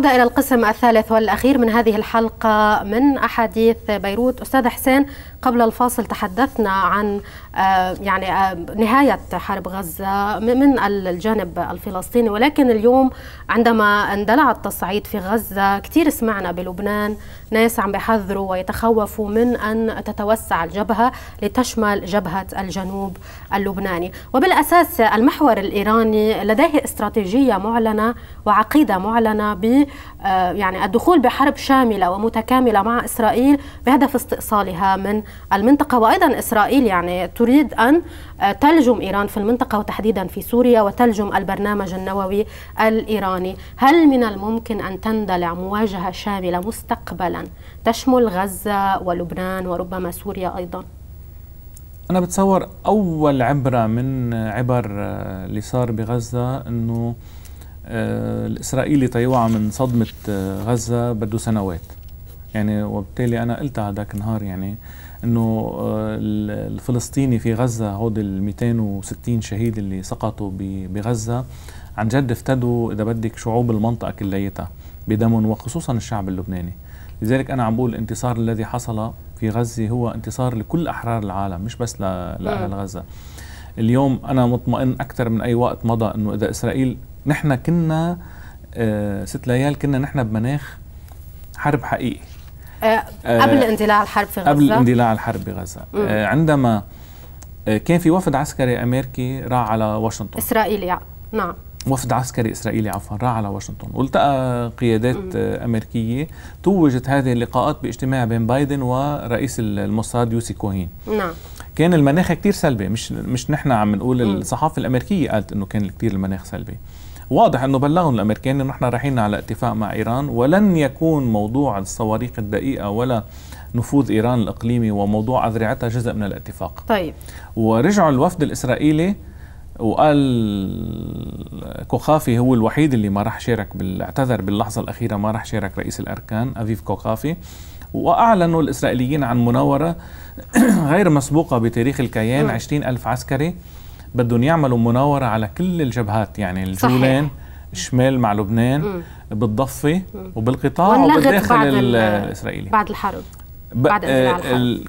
العودة إلى القسم الثالث والأخير من هذه الحلقة من أحاديث بيروت أستاذ حسين قبل الفاصل تحدثنا عن آه، يعني آه، نهاية حرب غزة من الجانب الفلسطيني ولكن اليوم عندما اندلع التصعيد في غزة كثير سمعنا بلبنان ناس عم بيحذروا ويتخوفوا من أن تتوسع الجبهة لتشمل جبهة الجنوب اللبناني وبالأساس المحور الإيراني لديه استراتيجية معلنة وعقيدة معلنة ب آه، يعني الدخول بحرب شاملة ومتكاملة مع إسرائيل بهدف استئصالها من المنطقة وأيضا إسرائيل يعني تريد أن آه، تلجم إيران في المنطقة وتحديدا في سوريا وتلجم البرنامج النووي الإيراني هل من الممكن أن تندلع مواجهة شاملة مستقبلا تشمل غزة ولبنان وربما سوريا أيضا أنا بتصور أول عبرة من عبر اللي صار بغزة أنه آه، الإسرائيلي طيوعة من صدمة آه، غزة بده سنوات يعني وبالتالي أنا قلت هذاك النهار يعني انه آه، الفلسطيني في غزه هود ال 260 شهيد اللي سقطوا بغزه عن جد افتدوا اذا بدك شعوب المنطقه كليتها بدم وخصوصا الشعب اللبناني لذلك انا عم بقول الانتصار الذي حصل في غزه هو انتصار لكل احرار العالم مش بس لاهل غزه اليوم انا مطمئن اكثر من اي وقت مضى انه اذا اسرائيل نحن كنا آه ست ليال كنا نحن بمناخ حرب حقيقي آه, آه، قبل اندلاع الحرب في غزه قبل اندلاع الحرب بغزه آه عندما آه، كان في وفد عسكري امريكي راح على واشنطن اسرائيلي آه، نعم وفد عسكري إسرائيلي عفوا راح على واشنطن والتقى قيادات أمريكية توجت هذه اللقاءات باجتماع بين بايدن ورئيس الموساد يوسي كوهين نعم كان المناخ كثير سلبي مش مش نحن عم نقول الصحافة الأمريكية قالت إنه كان كثير المناخ سلبي واضح انه بلغهم الامريكان انه نحن رايحين على اتفاق مع ايران ولن يكون موضوع الصواريخ الدقيقه ولا نفوذ ايران الاقليمي وموضوع اذرعتها جزء من الاتفاق. طيب ورجعوا الوفد الاسرائيلي وقال كوخافي هو الوحيد اللي ما راح شارك بال... اعتذر باللحظه الاخيره ما راح شارك رئيس الاركان افيف كوخافي واعلنوا الاسرائيليين عن مناوره <clears throat> غير مسبوقه بتاريخ الكيان 20 ألف عسكري بدهم يعملوا مناوره على كل الجبهات يعني الجولان الشمال مع لبنان بالضفه وبالقطاع وبالداخل الاسرائيلي بعد الحرب بعد آه، ال...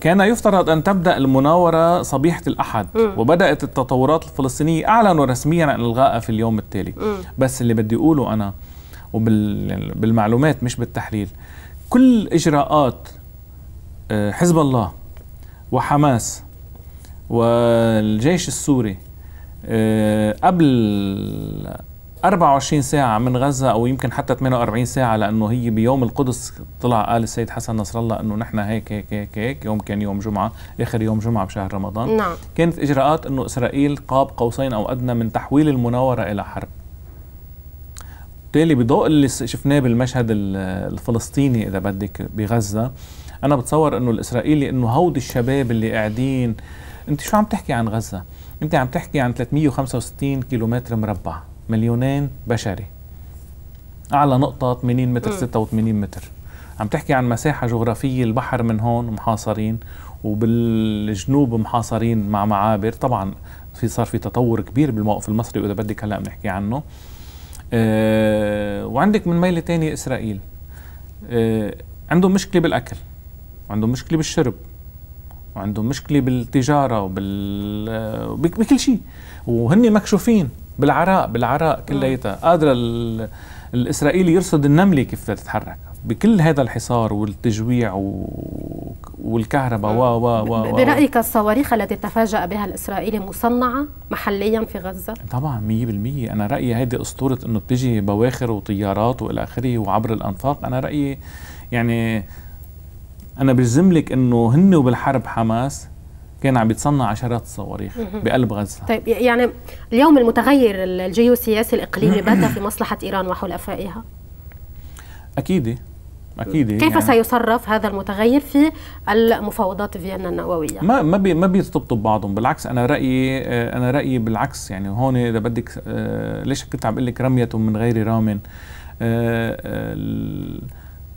كان يفترض أن تبدأ المناورة صبيحة الأحد م. وبدأت التطورات الفلسطينية أعلنوا رسميا عن إلغائها في اليوم التالي م. بس اللي بدي أقوله أنا وبالمعلومات مش بالتحليل كل إجراءات آه، حزب الله وحماس والجيش السوري آه، قبل 24 ساعة من غزة أو يمكن حتى 48 ساعة لأنه هي بيوم القدس طلع قال السيد حسن نصر الله أنه نحن هيك هيك هيك هيك يوم كان يوم جمعة آخر يوم جمعة بشهر رمضان نعم. كانت إجراءات أنه إسرائيل قاب قوسين أو أدنى من تحويل المناورة إلى حرب بالتالي بضوء اللي شفناه بالمشهد الفلسطيني إذا بدك بغزة أنا بتصور أنه الإسرائيلي أنه هود الشباب اللي قاعدين أنت شو عم تحكي عن غزة؟ أنت عم تحكي عن 365 كيلومتر مربع مليونين بشري اعلى نقطه 80 متر 86 متر عم تحكي عن مساحه جغرافيه البحر من هون محاصرين وبالجنوب محاصرين مع معابر طبعا في صار في تطور كبير بالموقف المصري واذا بدك هلا بنحكي عنه أه وعندك من ميله تانية اسرائيل أه عندهم مشكله بالاكل وعندهم مشكله بالشرب وعندهم مشكله بالتجاره وبال آه، بكل شيء وهن مكشوفين بالعراق بالعراق آه. كلياتها قادرة الإسرائيلي يرصد النملة كيف تتحرك بكل هذا الحصار والتجويع و... والكهرباء آه. و و و برايك الصواريخ التي تفاجا بها الاسرائيلي مصنعه محليا في غزه؟ طبعا 100% انا رايي هذه اسطوره انه بتجي بواخر وطيارات والى اخره وعبر الانفاق انا رايي يعني انا بجزم لك انه هن وبالحرب حماس كان عم بيتصنع عشرات الصواريخ بقلب غزه طيب يعني اليوم المتغير الجيوسياسي الاقليمي <clears throat> بات في مصلحه ايران وحلفائها اكيد اكيد كيف يعني سيصرف هذا المتغير في المفاوضات فيينا النوويه ما ما بي ما بيرتبطوا بعضهم بالعكس انا رايي انا رايي بالعكس يعني هون اذا بدك آه، ليش كنت عم بقول لك رميه من غير رام آه، آه،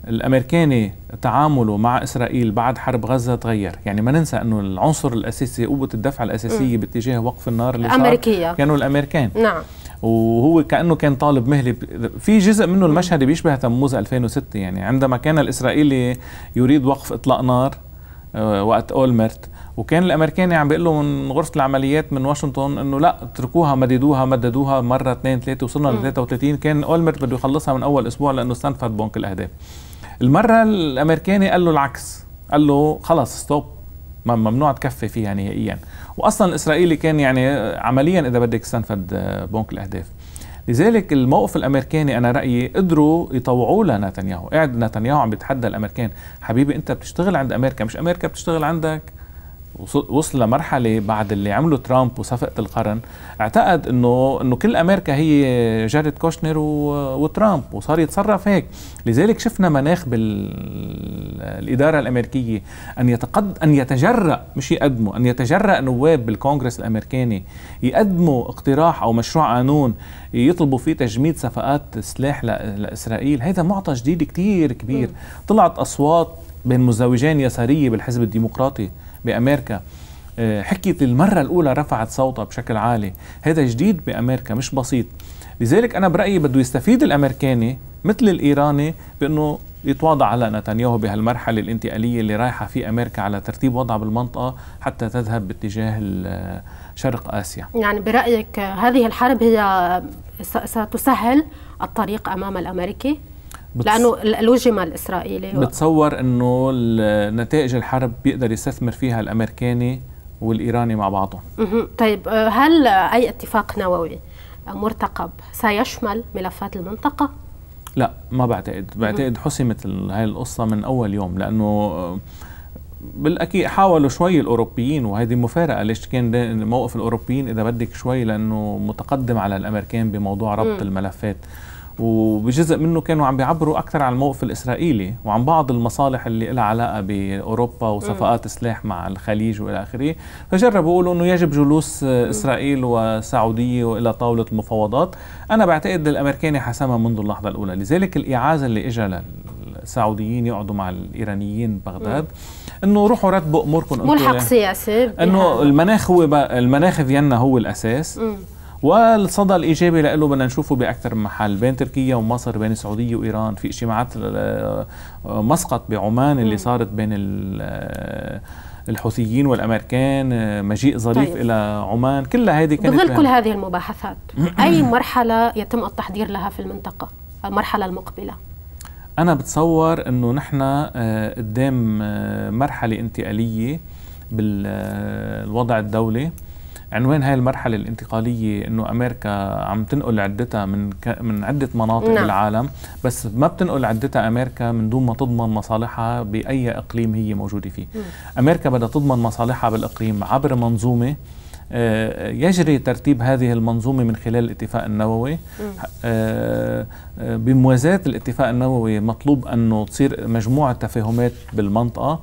الامريكاني تعامله مع اسرائيل بعد حرب غزه تغير، يعني ما ننسى انه العنصر الاساسي قوه الدفع الاساسيه باتجاه وقف النار اللي الامريكيه كانوا الامريكان نعم وهو كانه كان طالب مهله في جزء منه المشهد بيشبه تموز 2006 يعني عندما كان الاسرائيلي يريد وقف اطلاق نار آه، وقت اولمرت وكان الامريكاني عم بيقول له من غرفه العمليات من واشنطن انه لا اتركوها مددوها مددوها مره اثنين ثلاثه وصلنا ل 33 كان اولمرت بده يخلصها من اول اسبوع لانه استنفذ بنك الاهداف المره الامريكاني قال له العكس قال له خلص ستوب ممنوع تكفي فيها يعني نهائيا واصلا الاسرائيلي كان يعني عمليا اذا بدك استنفذ آه، بنك الاهداف لذلك الموقف الامريكاني انا رايي قدروا يطوعوه لنتنياهو قاعد نتنياهو عم بيتحدى الامريكان حبيبي انت بتشتغل عند امريكا مش امريكا بتشتغل عندك وصل لمرحله بعد اللي عمله ترامب وصفقه القرن اعتقد انه انه كل امريكا هي جارد كوشنر وترامب وصار يتصرف هيك لذلك شفنا مناخ بالاداره الامريكيه ان يتقد ان يتجرأ مش يقدموا ان يتجرأ نواب بالكونغرس الامريكاني يقدموا اقتراح او مشروع قانون يطلبوا فيه تجميد صفقات سلاح لاسرائيل هذا معطى جديد كتير كبير طلعت اصوات بين مزوجين يساريه بالحزب الديمقراطي بأمريكا آه، حكيت للمره الأولى رفعت صوتها بشكل عالي هذا جديد بأمريكا مش بسيط لذلك أنا برأيي بده يستفيد الأمريكاني مثل الإيراني بأنه يتواضع على نتنياهو بهالمرحلة الانتقالية اللي رايحة في أمريكا على ترتيب وضعها بالمنطقة حتى تذهب باتجاه آه، شرق آسيا يعني برأيك هذه الحرب هي ستسهل الطريق أمام الأمريكي بتص... لانه الوجمه الاسرائيلي بتصور انه نتائج الحرب بيقدر يستثمر فيها الامريكاني والايراني مع بعضهم طيب آه، هل اي اتفاق نووي آه، مرتقب سيشمل ملفات المنطقه لا ما بعتقد بعتقد حسمت هاي القصه من اول يوم لانه آه، بالاكيد حاولوا شوي الاوروبيين وهذه مفارقه ليش كان موقف الاوروبيين اذا بدك شوي لانه متقدم على الامريكان بموضوع ربط م. الملفات وبجزء منه كانوا عم بيعبروا اكثر عن الموقف الاسرائيلي وعن بعض المصالح اللي لها علاقه باوروبا وصفقات سلاح مع الخليج والى اخره فجربوا يقولوا انه يجب جلوس آه، اسرائيل والسعوديه والى طاوله المفاوضات انا بعتقد الامريكاني حسمها منذ اللحظه الاولى لذلك الاعازه اللي اجى للسعوديين يقعدوا مع الايرانيين بغداد انه روحوا رتبوا اموركم ملحق سياسي انه المناخ هو المناخ فيينا هو الاساس والصدى الايجابي له بدنا نشوفه باكثر من محل بين تركيا ومصر بين السعوديه وايران في اجتماعات آه، آه، مسقط بعمان اللي صارت بين آه، الحوثيين والامريكان مجيء ظريف طيب. الى عمان كلها هذه كانت بظل كل هذه المباحثات <clears throat> اي مرحله يتم التحضير لها في المنطقه المرحله المقبله انا بتصور انه نحن قدام مرحله انتقاليه بالوضع الدولي عنوان هاي المرحله الانتقاليه انه امريكا عم تنقل عدتها من ك... من عده مناطق نعم. بالعالم بس ما بتنقل عدتها امريكا من دون ما تضمن مصالحها باي اقليم هي موجوده فيه مم. نعم. امريكا بدها تضمن مصالحها بالاقليم عبر منظومه آه، يجري ترتيب هذه المنظومة من خلال الاتفاق النووي نعم. آه، آه، بموازاة الاتفاق النووي مطلوب أنه تصير مجموعة تفاهمات بالمنطقة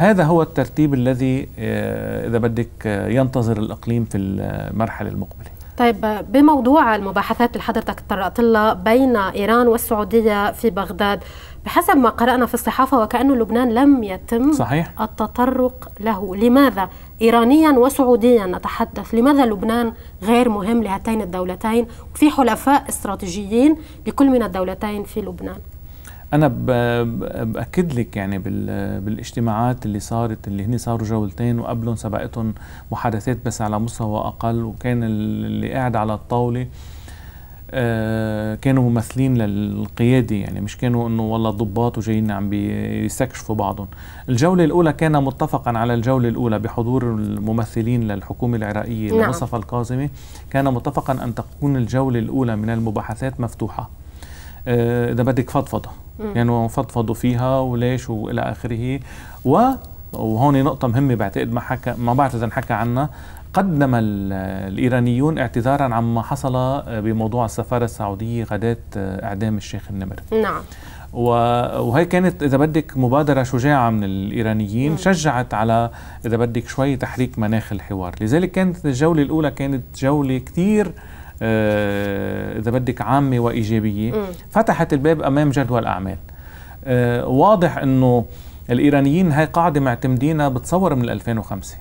هذا هو الترتيب الذي آه، اذا بدك آه، ينتظر الاقليم في المرحله المقبله طيب بموضوع المباحثات اللي حضرتك تطرقت لها بين ايران والسعوديه في بغداد بحسب ما قرانا في الصحافه وكانه لبنان لم يتم صحيح. التطرق له لماذا ايرانيا وسعوديا نتحدث لماذا لبنان غير مهم لهاتين الدولتين وفي حلفاء استراتيجيين لكل من الدولتين في لبنان انا باكد لك يعني بالاجتماعات اللي صارت اللي هن صاروا جولتين وقبلهم سبقتهم محادثات بس على مستوى اقل وكان اللي قاعد على الطاوله آه، كانوا ممثلين للقيادة يعني مش كانوا انه والله ضباط وجايين عم بيستكشفوا بعضهم الجولة الاولى كان متفقا على الجولة الاولى بحضور الممثلين للحكومة العراقية نعم. لمصطفى الكاظمي كان متفقا ان تكون الجولة الاولى من المباحثات مفتوحة آه، اذا بدك فضفضة يعني فضفضوا فيها وليش والى اخره و وهون نقطة مهمة بعتقد ما حكى ما بعرف إذا انحكى عنها قدم الإيرانيون اعتذارا عما حصل بموضوع السفارة السعودية غداة إعدام الشيخ النمر نعم وهي كانت اذا بدك مبادره شجاعه من الايرانيين شجعت على اذا بدك شوي تحريك مناخ الحوار لذلك كانت الجوله الاولى كانت جوله كثير آه، اذا بدك عامه وايجابيه فتحت الباب امام جدول اعمال آه، واضح انه الايرانيين هاي قاعده معتمدينها بتصور من 2005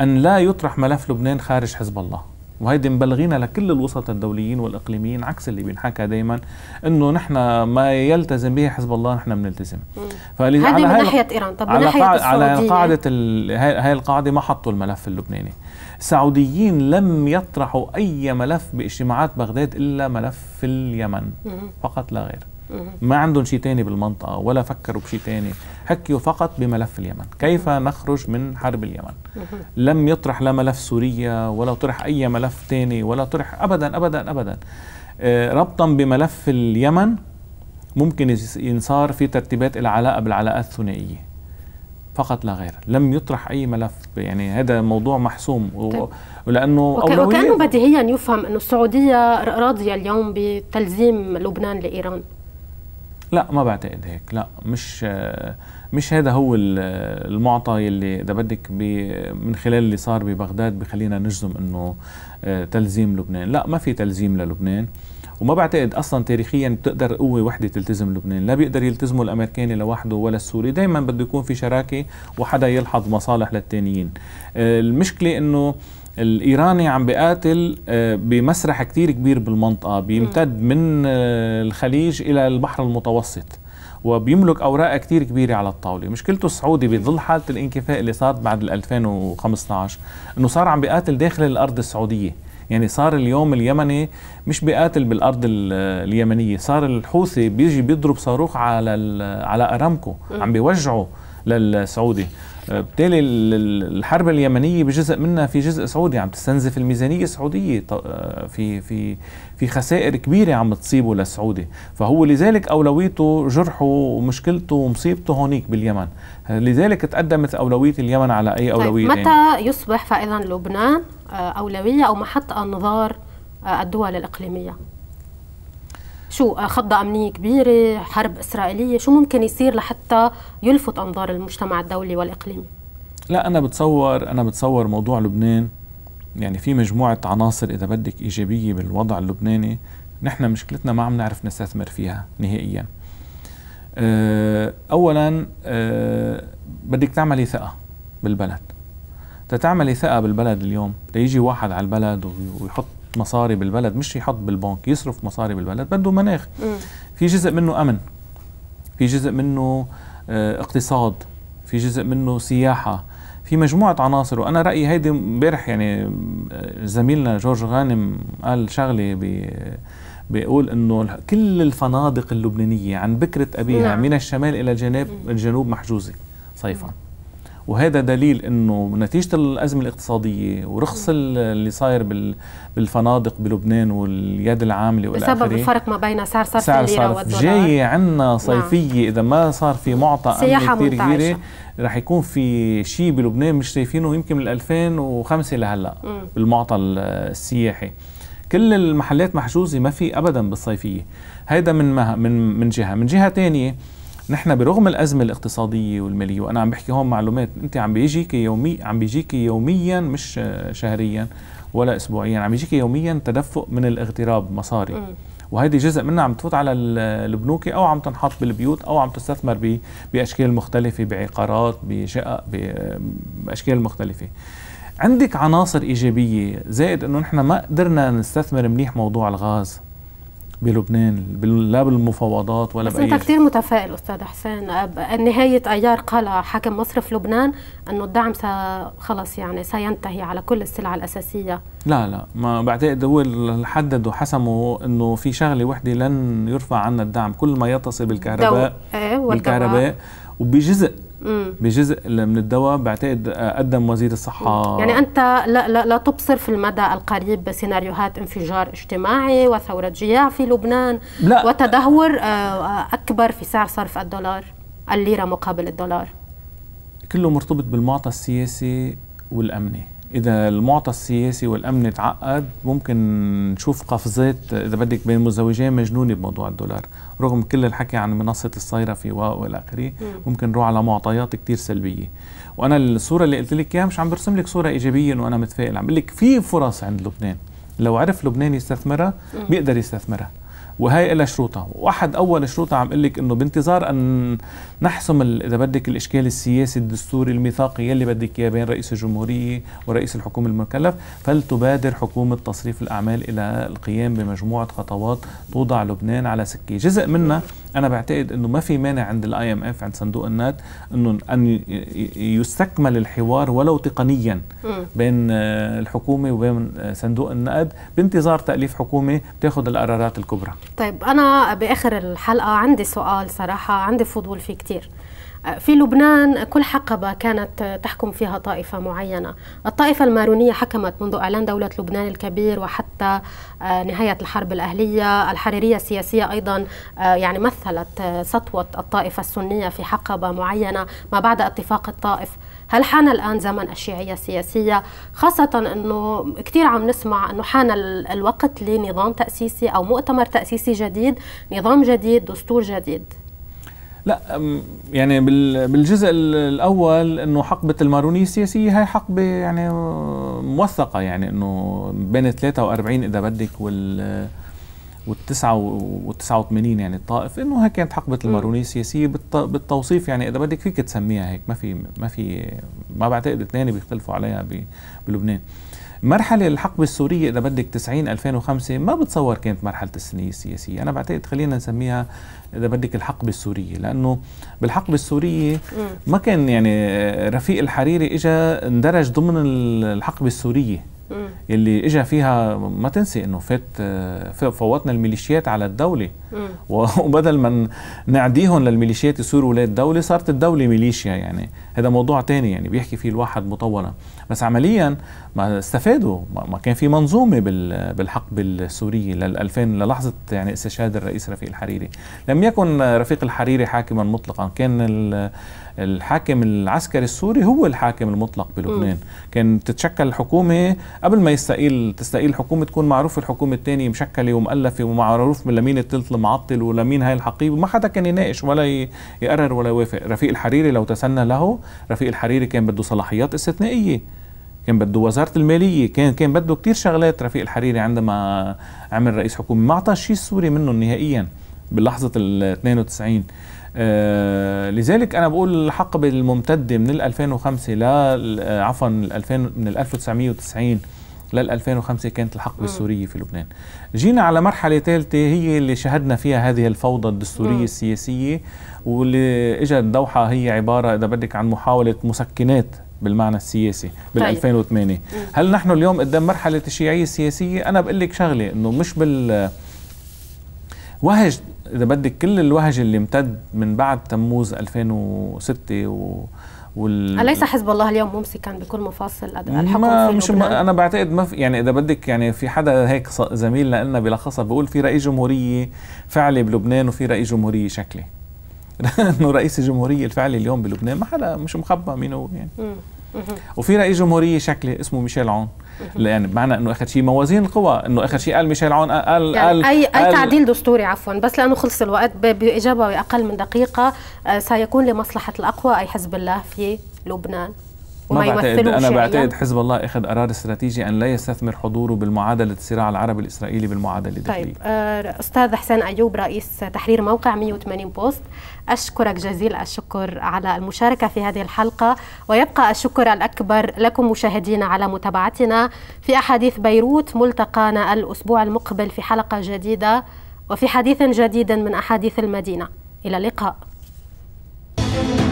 ان لا يطرح ملف لبنان خارج حزب الله وهيدي مبلغينا لكل الوسط الدوليين والاقليميين عكس اللي بينحكى دائما انه نحن ما يلتزم به حزب الله نحن بنلتزم هذه من ناحيه ايران طب من ناحيه على قاعده هاي القاعده ما حطوا الملف اللبناني السعوديين لم يطرحوا أي ملف باجتماعات بغداد إلا ملف اليمن فقط لا غير ما عندهم شيء تاني بالمنطقة ولا فكروا بشيء تاني حكيوا فقط بملف اليمن كيف نخرج من حرب اليمن لم يطرح لا ملف سوريا ولا طرح أي ملف تاني ولا طرح أبدا أبدا أبدا آه، ربطا بملف اليمن ممكن ينصار في ترتيبات العلاقة بالعلاقات الثنائية فقط لا غير لم يطرح اي ملف يعني هذا موضوع محسوم ولانه طيب. وك... وكانه بديهيا يفهم انه السعوديه راضيه اليوم بتلزيم لبنان لايران لا ما بعتقد هيك لا مش مش هذا هو المعطى اللي اذا بدك من خلال اللي صار ببغداد بخلينا نجزم انه آه، تلزيم لبنان لا ما في تلزيم للبنان وما بعتقد اصلا تاريخيا بتقدر قوه وحده تلتزم لبنان لا بيقدر يلتزمه الامريكاني لوحده ولا السوري دائما بده يكون في شراكه وحدا يلحظ مصالح للتانيين آه، المشكله انه الايراني عم بقاتل آه، بمسرح كتير كبير بالمنطقه بيمتد من آه، الخليج الى البحر المتوسط وبيملك اوراق كتير كبيره على الطاوله مشكلته السعودي بظل حاله الانكفاء اللي صارت بعد 2015 انه صار عم بقاتل داخل الارض السعوديه يعني صار اليوم اليمني مش بيقاتل بالارض اليمنيه صار الحوثي بيجي بيضرب صاروخ على على ارامكو عم بيوجعه للسعودي آه، بالتالي الحرب اليمنيه بجزء منها في جزء سعودي عم تستنزف الميزانيه السعوديه آه، في في في خسائر كبيره عم تصيبه للسعودي فهو لذلك اولويته جرحه ومشكلته ومصيبته هونيك باليمن لذلك تقدمت اولويه اليمن على اي طيب، اولويه طيب متى يعني. يصبح فاذا لبنان آه، أولوية أو محط أنظار آه، الدول الإقليمية شو خضة آه، أمنية كبيرة حرب إسرائيلية شو ممكن يصير لحتى يلفت أنظار المجتمع الدولي والإقليمي لا أنا بتصور أنا بتصور موضوع لبنان يعني في مجموعة عناصر إذا بدك إيجابية بالوضع اللبناني نحن مشكلتنا ما عم نعرف نستثمر فيها نهائيا أولا بدك تعملي ثقة بالبلد تتعمل ثقة بالبلد اليوم تيجي واحد على البلد ويحط مصاري بالبلد مش يحط بالبنك يصرف مصاري بالبلد بده مناخ في جزء منه أمن في جزء منه آه، اقتصاد في جزء منه سياحة في مجموعة عناصر وأنا رأيي هيدي امبارح يعني آه، زميلنا جورج غانم قال شغلة بيقول انه كل الفنادق اللبنانيه عن بكره ابيها نعم. من الشمال الى الجنوب الجنوب محجوزه صيفا وهذا دليل انه نتيجه الازمه الاقتصاديه ورخص اللي صاير بالفنادق بلبنان واليد العامله والى بسبب الفرق ما بين سعر صرف سعر الليره والدولار جاي عندنا نعم. صيفيه نعم. اذا ما صار في معطى سياحه كثير كبيره رح يكون في شيء بلبنان مش شايفينه يمكن من 2005 لهلا بالمعطى السياحي كل المحلات محجوزه ما في ابدا بالصيفيه هيدا من من من جهه من جهه ثانيه نحن برغم الازمه الاقتصاديه والماليه وانا عم بحكي هون معلومات انت عم بيجيك يومي عم بيجيك يوميا مش آه، شهريا ولا اسبوعيا عم بيجيك يوميا تدفق من الاغتراب مصاري وهيدي جزء منها عم تفوت على البنوك او عم تنحط بالبيوت او عم تستثمر باشكال مختلفه بعقارات بشقق باشكال مختلفه عندك عناصر ايجابيه زائد انه نحن ما قدرنا نستثمر منيح موضوع الغاز بلبنان لا بالمفاوضات ولا بس بأي انت كثير متفائل استاذ حسين نهايه ايار قال حاكم مصر في لبنان انه الدعم خلص يعني سينتهي على كل السلع الاساسيه لا لا ما بعتقد هو حددوا حسموا انه في شغله وحده لن يرفع عنا الدعم كل ما يتصل بالكهرباء ايه والكهرباء بالكهرباء وبجزء بجزء من الدواء بعتقد آه، قدم وزير الصحه يعني انت لا, لا, لا تبصر في المدى القريب سيناريوهات انفجار اجتماعي وثوره جياع في لبنان لا. وتدهور آه، آه، اكبر في سعر صرف الدولار الليره مقابل الدولار كله مرتبط بالمعطى السياسي والامني اذا المعطى السياسي والامن تعقد ممكن نشوف قفزات اذا بدك بين مزوجين مجنونه بموضوع الدولار رغم كل الحكي عن منصه في والى اخره ممكن نروح على معطيات كثير سلبيه وانا الصوره اللي قلت لك اياها مش عم برسم لك صوره ايجابيه انه انا متفائل عم بقول لك في فرص عند لبنان لو عرف لبنان يستثمرها بيقدر يستثمرها وهي لها شروطها واحد اول شروطها عم لك انه بانتظار ان نحسم اذا بدك الاشكال السياسي الدستوري الميثاقي يلي بدك اياه بين رئيس الجمهوريه ورئيس الحكومه المكلف فلتبادر حكومه تصريف الاعمال الى القيام بمجموعه خطوات توضع لبنان على سكه جزء منها انا بعتقد انه ما في مانع عند الاي ام اف عند صندوق النات انه ان يستكمل الحوار ولو تقنيا بين آه، الحكومه وبين آه، صندوق النقد بانتظار تاليف حكومه بتاخذ القرارات الكبرى طيب انا باخر الحلقه عندي سؤال صراحه عندي فضول فيه كثير في لبنان كل حقبة كانت تحكم فيها طائفة معينة الطائفة المارونية حكمت منذ إعلان دولة لبنان الكبير وحتى آه، نهاية الحرب الأهلية الحريرية السياسية أيضا آه، يعني مثلت آه، سطوة الطائفة السنية في حقبة معينة ما بعد اتفاق الطائف هل حان الآن زمن الشيعية السياسية خاصة أنه كثير عم نسمع أنه حان الوقت لنظام تأسيسي أو مؤتمر تأسيسي جديد نظام جديد دستور جديد لا يعني بالجزء الاول انه حقبه المارونيه السياسيه هي حقبه يعني موثقه يعني انه بين 43 اذا بدك وال وال 89 يعني الطائف انه هي كانت حقبة المارونية السياسية بالتوصيف يعني اذا بدك فيك تسميها هيك ما في ما في ما بعتقد اثنين بيختلفوا عليها بلبنان مرحلة الحقبة السورية إذا بدك 90 2005 ما بتصور كانت مرحلة السنية السياسية أنا بعتقد خلينا نسميها إذا بدك الحقبة السورية لأنه بالحقبة السورية ما كان يعني آه، رفيق الحريري إجا اندرج ضمن الحقبة السورية اللي اجى فيها ما تنسي انه فات آه، فوتنا الميليشيات على الدوله <laughs> وبدل ما نعديهم للميليشيات يصيروا اولاد دوله صارت الدوله ميليشيا يعني هذا موضوع تاني يعني بيحكي فيه الواحد مطولا بس عمليا ما استفادوا ما كان في منظومه بالحقب السوري لل 2000 للحظه يعني استشهاد الرئيس رفيق الحريري لم يكن رفيق الحريري حاكما مطلقا كان الحاكم العسكري السوري هو الحاكم المطلق بلبنان كان تتشكل الحكومه قبل ما يستقيل تستقيل الحكومه تكون معروف الحكومه الثانيه مشكله ومؤلفه ومعروف من لمين الثلث المعطل ولمين هاي الحقيبه ما حدا كان يناقش ولا يقرر ولا يوافق رفيق الحريري لو تسنى له رفيق الحريري كان بده صلاحيات استثنائيه كان بده وزاره الماليه كان كان بده كتير شغلات رفيق الحريري عندما عمل رئيس حكومه ما اعطى شيء السوري منه نهائيا بلحظه ال 92 آه، لذلك انا بقول الحق بالممتد من ال 2005 ل آه، عفوا من 2000 من ال 1990 لل 2005 كانت الحقبه السوريه في لبنان. جينا على مرحله ثالثه هي اللي شهدنا فيها هذه الفوضى الدستوريه مم. السياسيه واللي اجت الدوحه هي عباره اذا بدك عن محاوله مسكنات بالمعنى السياسي بال 2008 طيب. هل نحن اليوم قدام مرحله الشيعيه السياسيه انا بقول لك شغله انه مش بال وهج اذا بدك كل الوهج اللي امتد من بعد تموز 2006 و وال... أليس حزب الله اليوم ممسكا بكل مفاصل الحكم ما في مش ما أنا بعتقد ما في يعني إذا بدك يعني في حدا هيك زميل لنا بلخصها بيقول في رئيس جمهورية فعلي بلبنان وفي رئيس جمهورية شكلي <laughs> إنه رئيس الجمهورية الفعلي اليوم بلبنان ما حدا مش مخبى مين هو يعني وفي رئيس جمهوريه شكله اسمه ميشيل عون يعني بمعنى انه اخر شيء موازين القوى انه اخر شيء قال ميشيل عون قال يعني قال اي قال اي تعديل دستوري عفوا بس لانه خلص الوقت باجابه باقل من دقيقه آه، سيكون لمصلحه الاقوى اي حزب الله في لبنان وما ما بعتقد أنا بعتقد حزب الله أخذ قرار استراتيجي أن لا يستثمر حضوره بالمعادلة الصراع العربي الإسرائيلي بالمعادلة الداخلية طيب آه أستاذ حسين أيوب رئيس تحرير موقع 180 بوست أشكرك جزيل الشكر على المشاركة في هذه الحلقة ويبقى الشكر الأكبر لكم مشاهدينا على متابعتنا في أحاديث بيروت ملتقانا الأسبوع المقبل في حلقة جديدة وفي حديث جديد من أحاديث المدينة إلى اللقاء thank you